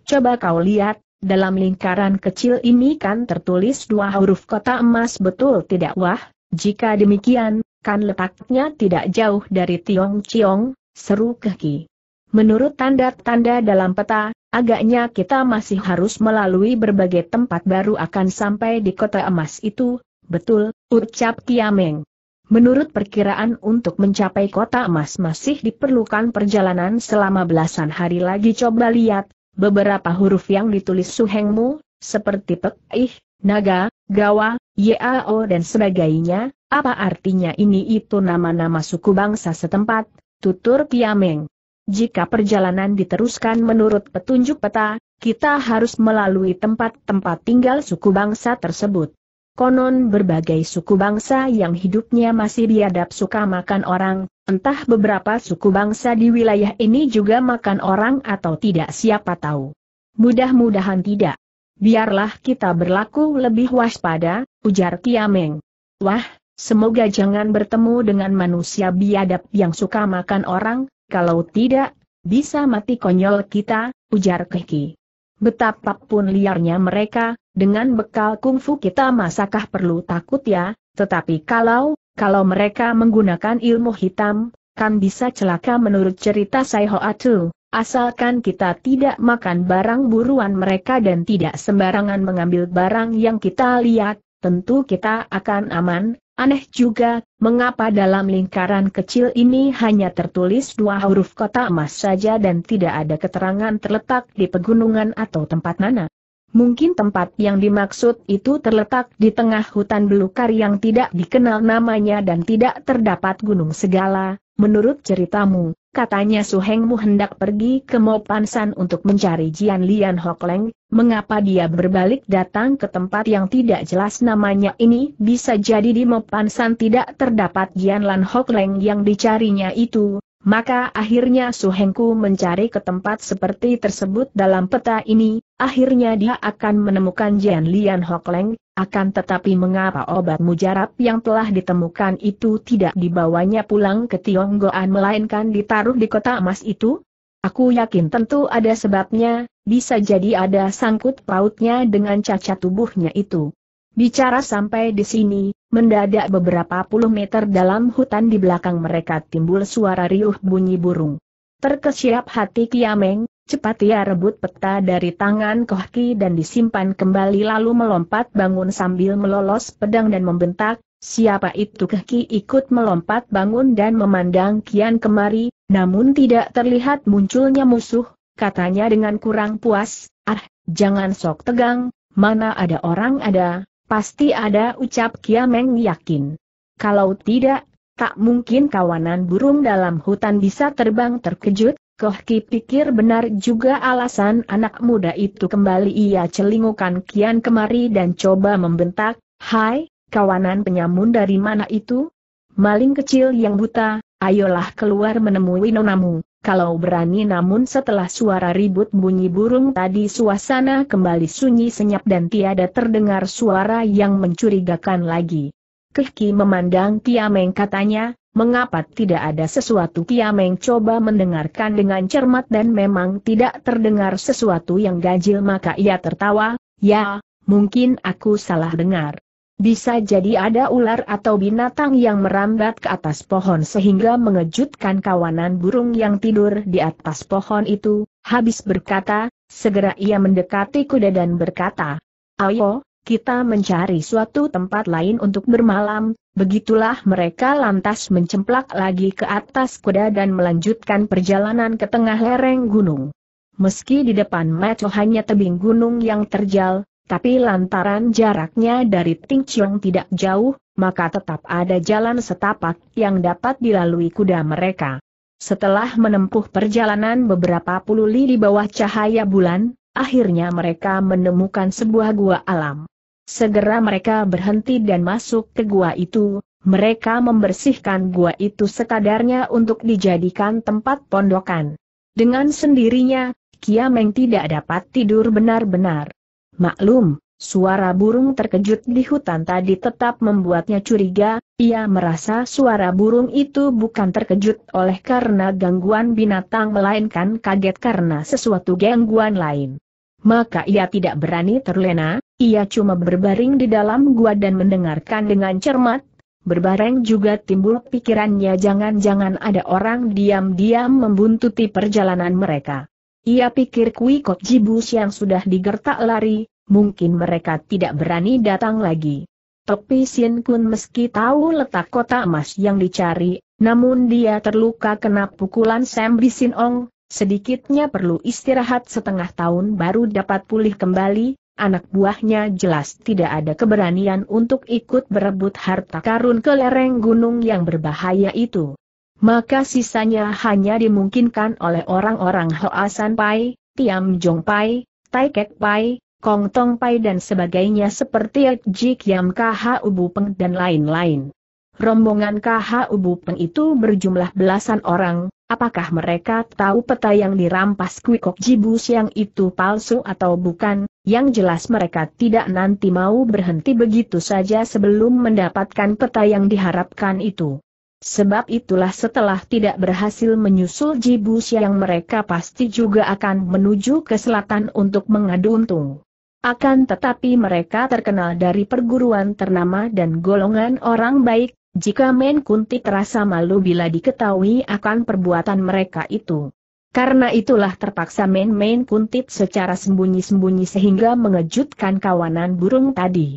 Coba kau lihat, dalam lingkaran kecil ini kan tertulis dua huruf kota emas betul tidak wah, jika demikian, kan letaknya tidak jauh dari Tiong Chiong, seru Keki menurut tanda-tanda dalam peta, agaknya kita masih harus melalui berbagai tempat baru akan sampai di kota emas itu, betul, ucap Kiameng. Menurut perkiraan untuk mencapai kota emas masih diperlukan perjalanan selama belasan hari lagi coba lihat, beberapa huruf yang ditulis suhengmu, seperti pek, ih, naga, gawa, yao dan sebagainya, apa artinya ini itu nama-nama suku bangsa setempat, tutur Kiameng. Jika perjalanan diteruskan menurut petunjuk peta, kita harus melalui tempat-tempat tinggal suku bangsa tersebut. Konon berbagai suku bangsa yang hidupnya masih biadab suka makan orang, entah beberapa suku bangsa di wilayah ini juga makan orang atau tidak siapa tahu. Mudah-mudahan tidak. Biarlah kita berlaku lebih waspada, ujar Kiameng. Wah, semoga jangan bertemu dengan manusia biadab yang suka makan orang, kalau tidak, bisa mati konyol kita, ujar Keki. Betapapun liarnya mereka, dengan bekal kungfu kita masakah perlu takut ya, tetapi kalau, kalau mereka menggunakan ilmu hitam, kan bisa celaka menurut cerita Saiho Atu, asalkan kita tidak makan barang buruan mereka dan tidak sembarangan mengambil barang yang kita lihat, tentu kita akan aman, Aneh juga, mengapa dalam lingkaran kecil ini hanya tertulis dua huruf kota emas saja dan tidak ada keterangan terletak di pegunungan atau tempat mana? Mungkin tempat yang dimaksud itu terletak di tengah hutan belukar yang tidak dikenal namanya dan tidak terdapat gunung segala, menurut ceritamu, katanya Su Hengmu hendak pergi ke Mo San untuk mencari Jian Lian Hok Leng, mengapa dia berbalik datang ke tempat yang tidak jelas namanya ini bisa jadi di Mo San tidak terdapat Jian Lan Hok Leng yang dicarinya itu, maka akhirnya Suhengku mencari ke tempat seperti tersebut dalam peta ini, akhirnya dia akan menemukan Jian Lian Hokleng, akan tetapi mengapa obat mujarab yang telah ditemukan itu tidak dibawanya pulang ke Tionggoan melainkan ditaruh di kota emas itu? Aku yakin tentu ada sebabnya, bisa jadi ada sangkut pautnya dengan cacat tubuhnya itu. Bicara sampai di sini, Mendadak beberapa puluh meter dalam hutan di belakang mereka timbul suara riuh bunyi burung. Terkesiap hati Kiameng, cepat ia rebut peta dari tangan Kohki dan disimpan kembali lalu melompat bangun sambil melolos pedang dan membentak, siapa itu Kohki ikut melompat bangun dan memandang Kian kemari, namun tidak terlihat munculnya musuh, katanya dengan kurang puas, ah, jangan sok tegang, mana ada orang ada, Pasti ada ucap Kiameng yakin. Kalau tidak, tak mungkin kawanan burung dalam hutan bisa terbang terkejut, Koh Ki pikir benar juga alasan anak muda itu kembali ia celingukan kian kemari dan coba membentak, Hai, kawanan penyamun dari mana itu? Maling kecil yang buta, ayolah keluar menemui nonamu kalau berani namun setelah suara ribut bunyi burung tadi suasana kembali sunyi senyap dan tiada terdengar suara yang mencurigakan lagi. Kehki memandang Tiameng katanya, mengapa tidak ada sesuatu Tiameng coba mendengarkan dengan cermat dan memang tidak terdengar sesuatu yang ganjil maka ia tertawa, ya, mungkin aku salah dengar. Bisa jadi ada ular atau binatang yang merambat ke atas pohon sehingga mengejutkan kawanan burung yang tidur di atas pohon itu. Habis berkata, segera ia mendekati kuda dan berkata, Ayo, kita mencari suatu tempat lain untuk bermalam. Begitulah mereka lantas mencemplak lagi ke atas kuda dan melanjutkan perjalanan ke tengah lereng gunung. Meski di depan Maco hanya tebing gunung yang terjal, tapi lantaran jaraknya dari Ting Chiong tidak jauh, maka tetap ada jalan setapak yang dapat dilalui kuda mereka. Setelah menempuh perjalanan beberapa puluh li di bawah cahaya bulan, akhirnya mereka menemukan sebuah gua alam. Segera mereka berhenti dan masuk ke gua itu, mereka membersihkan gua itu sekadarnya untuk dijadikan tempat pondokan. Dengan sendirinya, Kiameng tidak dapat tidur benar-benar. Maklum, suara burung terkejut di hutan tadi tetap membuatnya curiga, ia merasa suara burung itu bukan terkejut oleh karena gangguan binatang melainkan kaget karena sesuatu gangguan lain. Maka ia tidak berani terlena, ia cuma berbaring di dalam gua dan mendengarkan dengan cermat, Berbareng juga timbul pikirannya jangan-jangan ada orang diam-diam membuntuti perjalanan mereka. Ia pikir Kui Kok Jibus yang sudah digertak lari, mungkin mereka tidak berani datang lagi. Tapi Sien Kun meski tahu letak kota emas yang dicari, namun dia terluka kena pukulan Sam Bisin Ong, sedikitnya perlu istirahat setengah tahun baru dapat pulih kembali, anak buahnya jelas tidak ada keberanian untuk ikut berebut harta karun ke lereng gunung yang berbahaya itu. Maka sisanya hanya dimungkinkan oleh orang-orang Hoasan Pai, Tiam Jong Pai, Tai Kek Pai, Kong Tong Pai dan sebagainya seperti Ji Kiam Kha Ubu Peng dan lain-lain. Rombongan KH Ubu Peng itu berjumlah belasan orang, apakah mereka tahu peta yang dirampas Kuikok Jibus yang itu palsu atau bukan, yang jelas mereka tidak nanti mau berhenti begitu saja sebelum mendapatkan peta yang diharapkan itu. Sebab itulah setelah tidak berhasil menyusul Jibus yang mereka pasti juga akan menuju ke selatan untuk mengadu untung. Akan tetapi mereka terkenal dari perguruan ternama dan golongan orang baik, jika Men Kunti terasa malu bila diketahui akan perbuatan mereka itu. Karena itulah terpaksa main-main kuntit secara sembunyi-sembunyi sehingga mengejutkan kawanan burung tadi.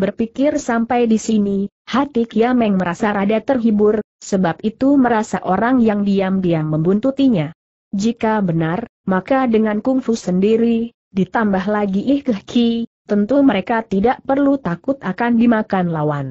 Berpikir sampai di sini, hati Kiameng merasa rada terhibur, sebab itu merasa orang yang diam-diam membuntutinya. Jika benar, maka dengan kungfu sendiri, ditambah lagi Ki, tentu mereka tidak perlu takut akan dimakan lawan.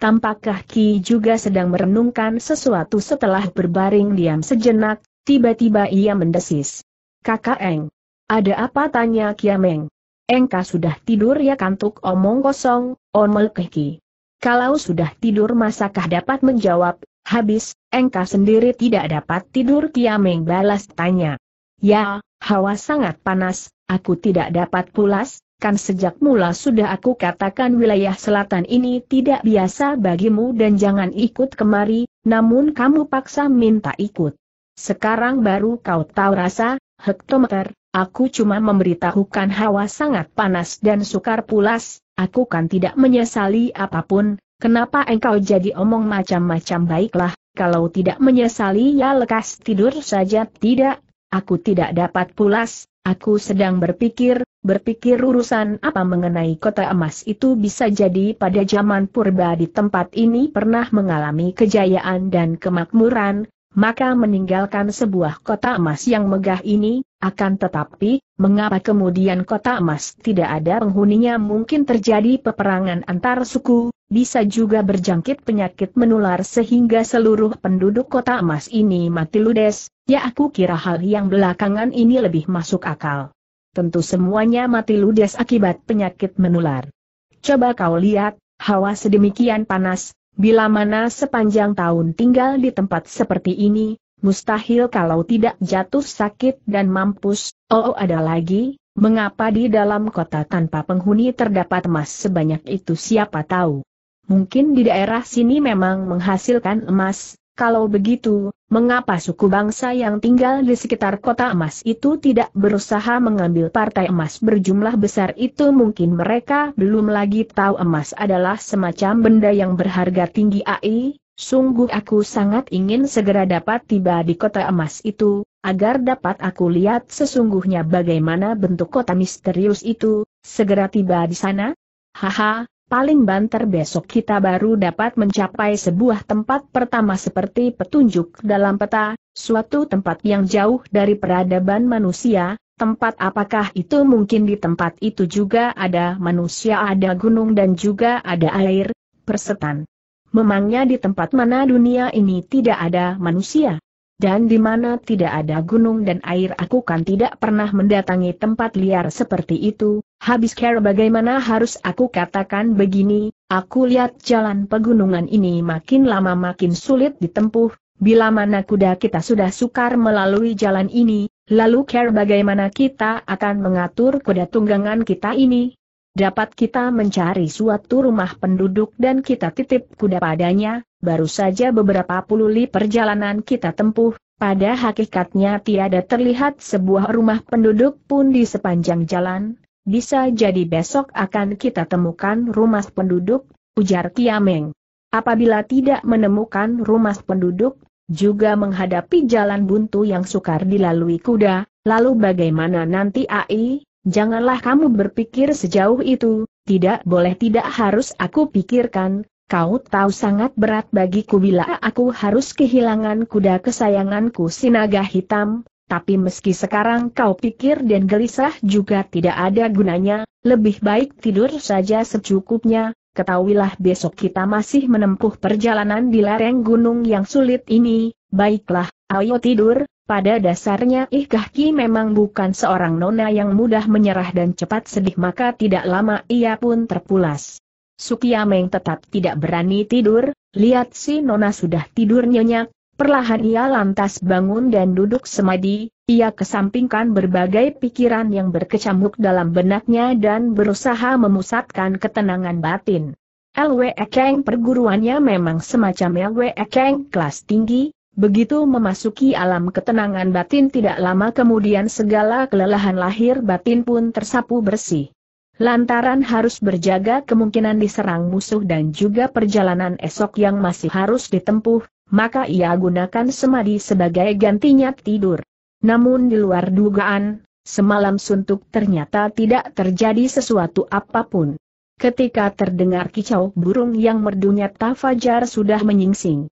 Tampakkah Ki juga sedang merenungkan sesuatu setelah berbaring diam sejenak, tiba-tiba ia mendesis. Kakak Eng. Ada apa tanya Kiameng? engkau sudah tidur ya kantuk omong kosong, omel keki. Kalau sudah tidur masakah dapat menjawab, habis, engkau sendiri tidak dapat tidur Kiameng balas tanya. Ya, hawa sangat panas, aku tidak dapat pulas, kan sejak mula sudah aku katakan wilayah selatan ini tidak biasa bagimu dan jangan ikut kemari, namun kamu paksa minta ikut. Sekarang baru kau tahu rasa, hektometer, Aku cuma memberitahukan hawa sangat panas dan sukar pulas, aku kan tidak menyesali apapun, kenapa engkau jadi omong macam-macam baiklah, kalau tidak menyesali ya lekas tidur saja tidak, aku tidak dapat pulas, aku sedang berpikir, berpikir urusan apa mengenai kota emas itu bisa jadi pada zaman purba di tempat ini pernah mengalami kejayaan dan kemakmuran, maka meninggalkan sebuah kota emas yang megah ini, akan tetapi, mengapa kemudian kota emas tidak ada penghuninya mungkin terjadi peperangan antar suku, bisa juga berjangkit penyakit menular sehingga seluruh penduduk kota emas ini mati ludes, ya aku kira hal yang belakangan ini lebih masuk akal. Tentu semuanya mati ludes akibat penyakit menular. Coba kau lihat, hawa sedemikian panas, Bila mana sepanjang tahun tinggal di tempat seperti ini, mustahil kalau tidak jatuh sakit dan mampus, oh, oh, ada lagi, mengapa di dalam kota tanpa penghuni terdapat emas sebanyak itu siapa tahu. Mungkin di daerah sini memang menghasilkan emas, kalau begitu, mengapa suku bangsa yang tinggal di sekitar kota emas itu tidak berusaha mengambil partai emas berjumlah besar itu mungkin mereka belum lagi tahu emas adalah semacam benda yang berharga tinggi AI, Sungguh aku sangat ingin segera dapat tiba di kota emas itu, agar dapat aku lihat sesungguhnya bagaimana bentuk kota misterius itu, segera tiba di sana. Haha, paling banter besok kita baru dapat mencapai sebuah tempat pertama seperti petunjuk dalam peta, suatu tempat yang jauh dari peradaban manusia, tempat apakah itu mungkin di tempat itu juga ada manusia ada gunung dan juga ada air, persetan. Memangnya di tempat mana dunia ini tidak ada manusia? Dan di mana tidak ada gunung dan air aku kan tidak pernah mendatangi tempat liar seperti itu, Habis care bagaimana harus aku katakan begini, aku lihat jalan pegunungan ini makin lama makin sulit ditempuh, bila mana kuda kita sudah sukar melalui jalan ini, lalu care bagaimana kita akan mengatur kuda tunggangan kita ini? Dapat kita mencari suatu rumah penduduk dan kita titip kuda padanya, baru saja beberapa puluh li perjalanan kita tempuh, pada hakikatnya tiada terlihat sebuah rumah penduduk pun di sepanjang jalan, bisa jadi besok akan kita temukan rumah penduduk, ujar Kiameng. Apabila tidak menemukan rumah penduduk, juga menghadapi jalan buntu yang sukar dilalui kuda, lalu bagaimana nanti AI? Janganlah kamu berpikir sejauh itu, tidak boleh tidak harus aku pikirkan, Kau tahu sangat berat bagiku bila aku harus kehilangan kuda kesayanganku Sinaga Hitam, tapi meski sekarang kau pikir dan gelisah juga tidak ada gunanya, lebih baik tidur saja secukupnya, ketahuilah besok kita masih menempuh perjalanan di lereng gunung yang sulit ini, baiklah, ayo tidur, pada dasarnya Ki memang bukan seorang nona yang mudah menyerah dan cepat sedih maka tidak lama ia pun terpulas. Sukiyameng tetap tidak berani tidur, lihat si nona sudah tidur nyenyak, Perlahan ia lantas bangun dan duduk semadi, ia kesampingkan berbagai pikiran yang berkecamuk dalam benaknya dan berusaha memusatkan ketenangan batin. LW Ekeng perguruannya memang semacam LW Ekeng kelas tinggi, begitu memasuki alam ketenangan batin tidak lama kemudian segala kelelahan lahir batin pun tersapu bersih. Lantaran harus berjaga kemungkinan diserang musuh dan juga perjalanan esok yang masih harus ditempuh, maka ia gunakan semadi sebagai gantinya tidur. Namun di luar dugaan, semalam suntuk ternyata tidak terjadi sesuatu apapun. Ketika terdengar kicau burung yang merdunya Tafajar sudah menyingsing.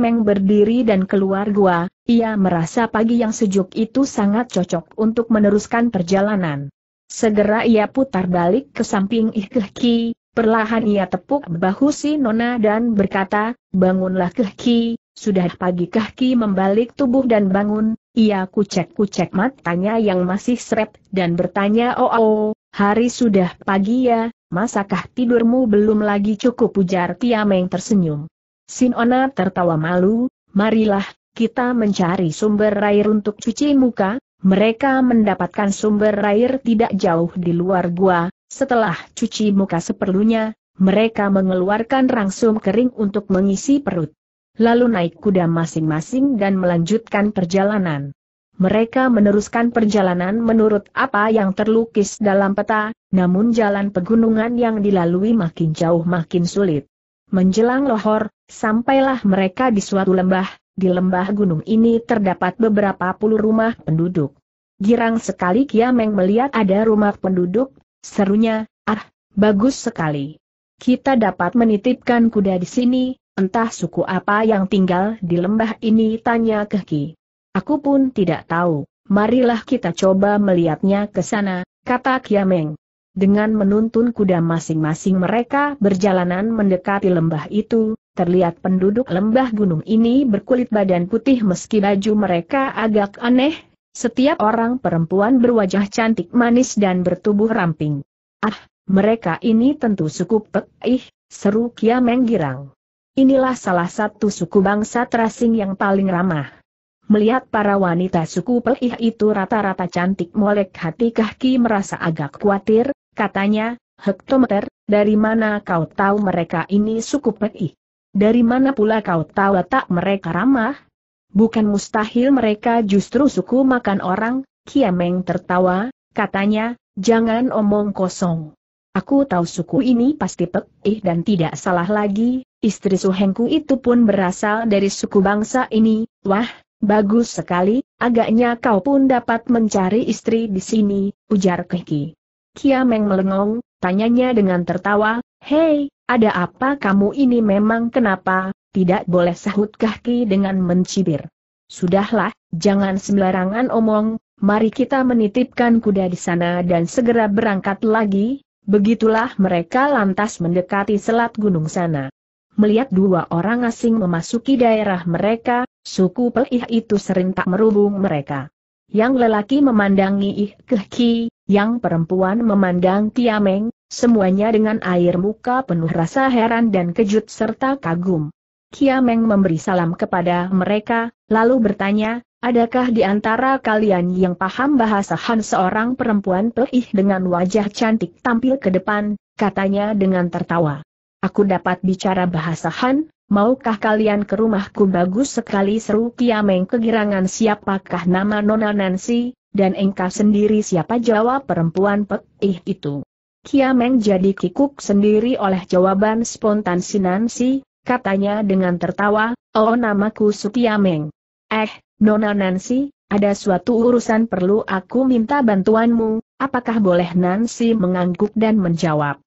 Meng berdiri dan keluar gua, ia merasa pagi yang sejuk itu sangat cocok untuk meneruskan perjalanan. Segera ia putar balik ke samping Ihkehki, Perlahan ia tepuk bahu si Nona dan berkata, bangunlah Kehki, sudah pagi Kehki membalik tubuh dan bangun, ia kucek-kucek matanya yang masih seret dan bertanya oh oh, hari sudah pagi ya, masakah tidurmu belum lagi cukup ujar Tiameng tersenyum. Sinona tertawa malu, marilah, kita mencari sumber air untuk cuci muka, mereka mendapatkan sumber air tidak jauh di luar gua, setelah cuci muka seperlunya, mereka mengeluarkan rangsum kering untuk mengisi perut. Lalu naik kuda masing-masing dan melanjutkan perjalanan. Mereka meneruskan perjalanan menurut apa yang terlukis dalam peta, namun jalan pegunungan yang dilalui makin jauh makin sulit. Menjelang Lohor, sampailah mereka di suatu lembah, di lembah gunung ini terdapat beberapa puluh rumah penduduk. Girang sekali Kiameng melihat ada rumah penduduk Serunya, ah, bagus sekali. Kita dapat menitipkan kuda di sini, entah suku apa yang tinggal di lembah ini tanya Keki. Aku pun tidak tahu, marilah kita coba melihatnya ke sana, kata Kiameng. Dengan menuntun kuda masing-masing mereka berjalanan mendekati lembah itu, terlihat penduduk lembah gunung ini berkulit badan putih meski baju mereka agak aneh, setiap orang perempuan berwajah cantik manis dan bertubuh ramping. Ah, mereka ini tentu suku Pek Ih, seru Kia Menggirang. Inilah salah satu suku bangsa terasing yang paling ramah. Melihat para wanita suku Pek itu rata-rata cantik molek hati Kahki merasa agak khawatir, katanya, Hektometer, dari mana kau tahu mereka ini suku Pek Dari mana pula kau tahu letak mereka ramah? Bukan mustahil mereka justru suku makan orang, Kiameng tertawa, katanya, jangan omong kosong. Aku tahu suku ini pasti pek, eh dan tidak salah lagi, istri suhengku itu pun berasal dari suku bangsa ini, wah, bagus sekali, agaknya kau pun dapat mencari istri di sini, ujar Kiki. Kiameng melengong, tanyanya dengan tertawa, hei, ada apa kamu ini memang kenapa, tidak boleh sahut kaki dengan mencibir. Sudahlah, jangan sembarangan omong, mari kita menitipkan kuda di sana dan segera berangkat lagi, begitulah mereka lantas mendekati selat gunung sana. Melihat dua orang asing memasuki daerah mereka, suku Pelih itu serentak merubung mereka. Yang lelaki memandangi Ih Kehki, yang perempuan memandang Tiameng, semuanya dengan air muka penuh rasa heran dan kejut serta kagum. Kiameng memberi salam kepada mereka, lalu bertanya, adakah di antara kalian yang paham bahasa Han seorang perempuan pelih dengan wajah cantik tampil ke depan, katanya dengan tertawa. Aku dapat bicara bahasa Han, maukah kalian ke rumahku bagus sekali seru Kiameng kegirangan siapakah nama Nona Nancy, dan engkau sendiri siapa jawab perempuan pelih itu. Kiameng jadi kikuk sendiri oleh jawaban spontan si Nancy, katanya dengan tertawa, oh namaku Sutiameng. Eh, Nona Nancy, ada suatu urusan perlu aku minta bantuanmu, apakah boleh Nancy mengangguk dan menjawab?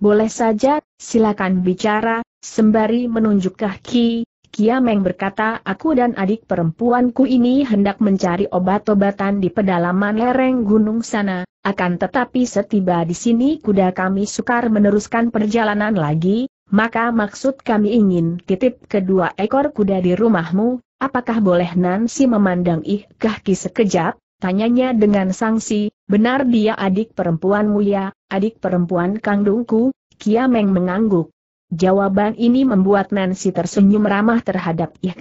Boleh saja, silakan bicara, sembari menunjuk kaki, Kiameng berkata aku dan adik perempuanku ini hendak mencari obat-obatan di pedalaman lereng gunung sana, akan tetapi setiba di sini kuda kami sukar meneruskan perjalanan lagi, maka maksud kami ingin titip kedua ekor kuda di rumahmu, apakah boleh Nansi memandang ih kahki sekejap? Tanyanya dengan sangsi, benar dia adik perempuanmu ya, adik perempuan kandungku, Kiameng mengangguk. Jawaban ini membuat Nancy tersenyum ramah terhadap ih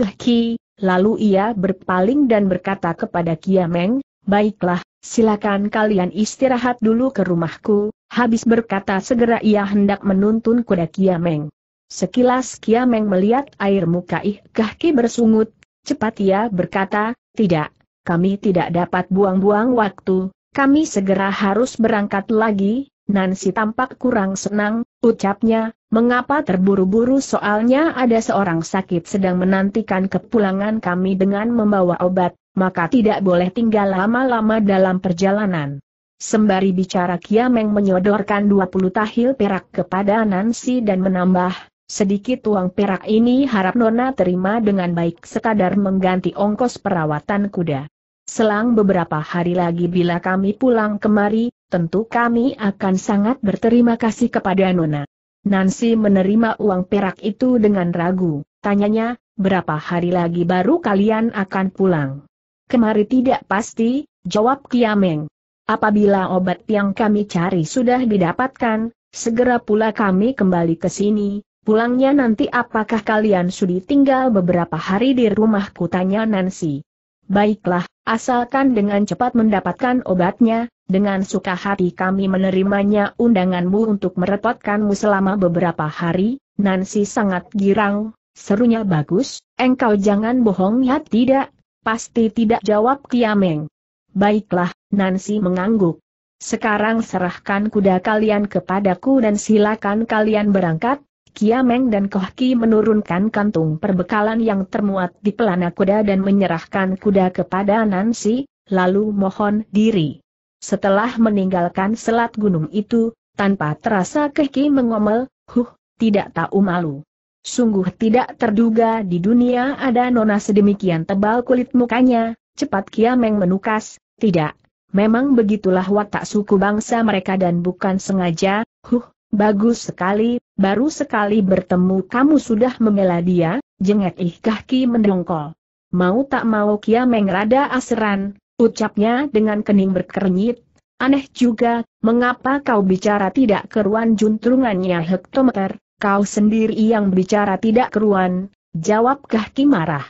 lalu ia berpaling dan berkata kepada Kiameng, baiklah, silakan kalian istirahat dulu ke rumahku, Habis berkata segera ia hendak menuntun kuda Kiameng. Sekilas Kiameng melihat air muka Ih Kahki bersungut, cepat ia berkata, tidak, kami tidak dapat buang-buang waktu, kami segera harus berangkat lagi, Nansi tampak kurang senang, ucapnya, mengapa terburu-buru soalnya ada seorang sakit sedang menantikan kepulangan kami dengan membawa obat, maka tidak boleh tinggal lama-lama dalam perjalanan. Sembari bicara Kiameng menyodorkan 20 tahil perak kepada Nancy dan menambah, sedikit uang perak ini harap Nona terima dengan baik sekadar mengganti ongkos perawatan kuda. Selang beberapa hari lagi bila kami pulang kemari, tentu kami akan sangat berterima kasih kepada Nona. Nancy menerima uang perak itu dengan ragu, tanyanya, berapa hari lagi baru kalian akan pulang? Kemari tidak pasti, jawab Kiameng. Apabila obat yang kami cari sudah didapatkan, segera pula kami kembali ke sini, Pulangnya nanti apakah kalian sudi tinggal beberapa hari di rumahku tanya Nancy. Baiklah, asalkan dengan cepat mendapatkan obatnya, dengan suka hati kami menerimanya undanganmu untuk merepotkanmu selama beberapa hari, Nancy sangat girang, serunya bagus, engkau jangan bohong ya tidak, pasti tidak jawab Kiameng. Baiklah, Nancy mengangguk. Sekarang serahkan kuda kalian kepadaku dan silakan kalian berangkat. Kiameng dan Kohki menurunkan kantung perbekalan yang termuat di pelana kuda dan menyerahkan kuda kepada Nancy, lalu mohon diri. Setelah meninggalkan selat gunung itu, tanpa terasa Kohki mengomel, huh, tidak tahu malu. Sungguh tidak terduga di dunia ada nona sedemikian tebal kulit mukanya, cepat Kiameng menukas, tidak, Memang begitulah watak suku bangsa mereka dan bukan sengaja, huh, bagus sekali, baru sekali bertemu kamu sudah membela dia, jengek Ih Kahki mendongkol. Mau tak mau Kia mengrada rada aseran, ucapnya dengan kening berkernyit. Aneh juga, mengapa kau bicara tidak keruan juntrungannya hektometer, kau sendiri yang bicara tidak keruan, jawab Kahki marah.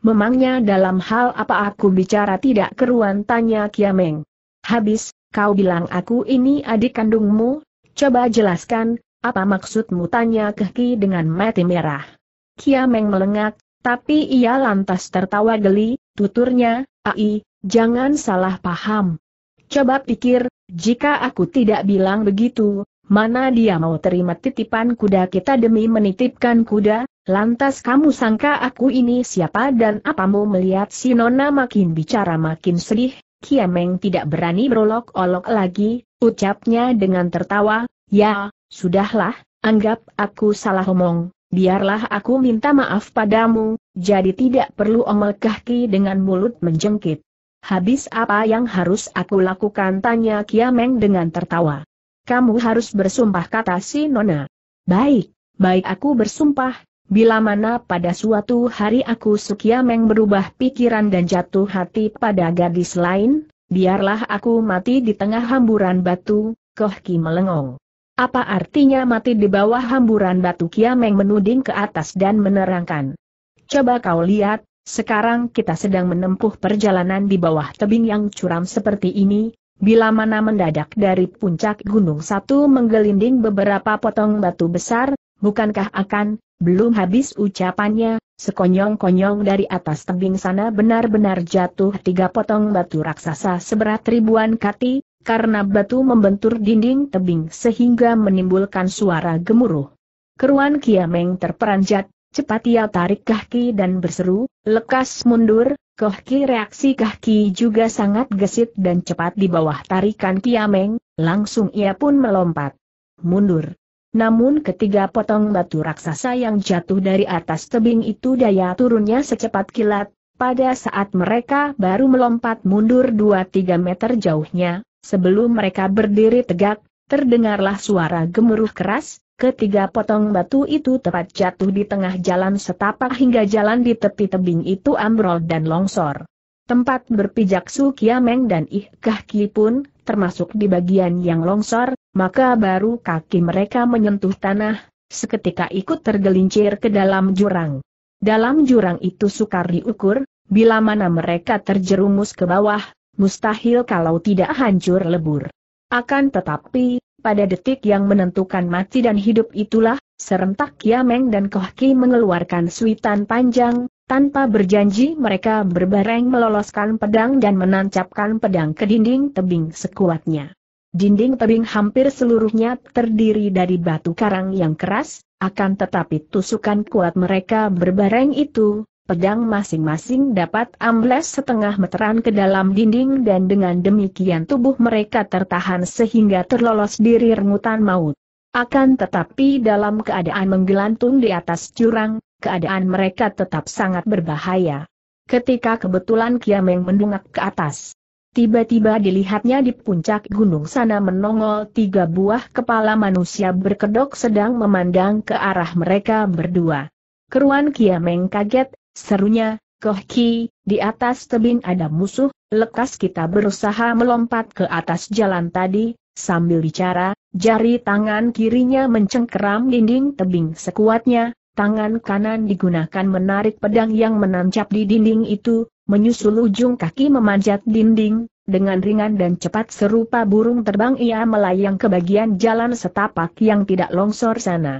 Memangnya dalam hal apa aku bicara tidak keruan tanya Kiameng. Habis, kau bilang aku ini adik kandungmu? Coba jelaskan, apa maksudmu tanya Kehki dengan mati merah. Kiameng melengak, tapi ia lantas tertawa geli, tuturnya, Ai, jangan salah paham. Coba pikir, jika aku tidak bilang begitu, mana dia mau terima titipan kuda kita demi menitipkan kuda, Lantas kamu sangka aku ini siapa dan apamu melihat si Nona makin bicara makin sedih, Kiameng tidak berani berolok-olok lagi, ucapnya dengan tertawa, ya, sudahlah, anggap aku salah omong, biarlah aku minta maaf padamu, jadi tidak perlu omel kaki dengan mulut menjengkit. Habis apa yang harus aku lakukan tanya Kiameng dengan tertawa. Kamu harus bersumpah kata si Nona. Baik, baik aku bersumpah, Bila mana pada suatu hari aku Sukiameng berubah pikiran dan jatuh hati pada gadis lain, biarlah aku mati di tengah hamburan batu, Koh Ki melengong. Apa artinya mati di bawah hamburan batu Kiameng menuding ke atas dan menerangkan. Coba kau lihat, sekarang kita sedang menempuh perjalanan di bawah tebing yang curam seperti ini, bila mana mendadak dari puncak gunung satu menggelinding beberapa potong batu besar, bukankah akan belum habis ucapannya, sekonyong-konyong dari atas tebing sana benar-benar jatuh tiga potong batu raksasa seberat ribuan kati, karena batu membentur dinding tebing sehingga menimbulkan suara gemuruh. Keruan Kiameng terperanjat, cepat ia tarik kaki dan berseru, lekas mundur, Kohki reaksi kaki juga sangat gesit dan cepat di bawah tarikan Kiameng, langsung ia pun melompat. Mundur, namun ketiga potong batu raksasa yang jatuh dari atas tebing itu daya turunnya secepat kilat, pada saat mereka baru melompat mundur 2-3 meter jauhnya, sebelum mereka berdiri tegak, terdengarlah suara gemuruh keras, ketiga potong batu itu tepat jatuh di tengah jalan setapak hingga jalan di tepi tebing itu ambrol dan longsor. Tempat berpijak Su Kiameng dan Ih pun, termasuk di bagian yang longsor, maka baru kaki mereka menyentuh tanah, seketika ikut tergelincir ke dalam jurang. Dalam jurang itu sukar diukur, bila mana mereka terjerumus ke bawah, mustahil kalau tidak hancur lebur. Akan tetapi, pada detik yang menentukan mati dan hidup itulah, serentak Yameng dan Kohki mengeluarkan suitan panjang, tanpa berjanji mereka berbareng meloloskan pedang dan menancapkan pedang ke dinding tebing sekuatnya. Dinding tebing hampir seluruhnya terdiri dari batu karang yang keras, akan tetapi tusukan kuat mereka berbareng itu, pedang masing-masing dapat ambles setengah meteran ke dalam dinding dan dengan demikian tubuh mereka tertahan sehingga terlolos diri rengutan maut. Akan tetapi dalam keadaan menggelantung di atas jurang, keadaan mereka tetap sangat berbahaya. Ketika kebetulan Kiameng mendungak ke atas, Tiba-tiba dilihatnya di puncak gunung sana menongol tiga buah kepala manusia berkedok sedang memandang ke arah mereka berdua. Keruan Kiameng kaget, serunya, Koh Ki, di atas tebing ada musuh, lekas kita berusaha melompat ke atas jalan tadi, sambil bicara, jari tangan kirinya mencengkeram dinding tebing sekuatnya, tangan kanan digunakan menarik pedang yang menancap di dinding itu, menyusul ujung kaki memanjat dinding, dengan ringan dan cepat serupa burung terbang ia melayang ke bagian jalan setapak yang tidak longsor sana.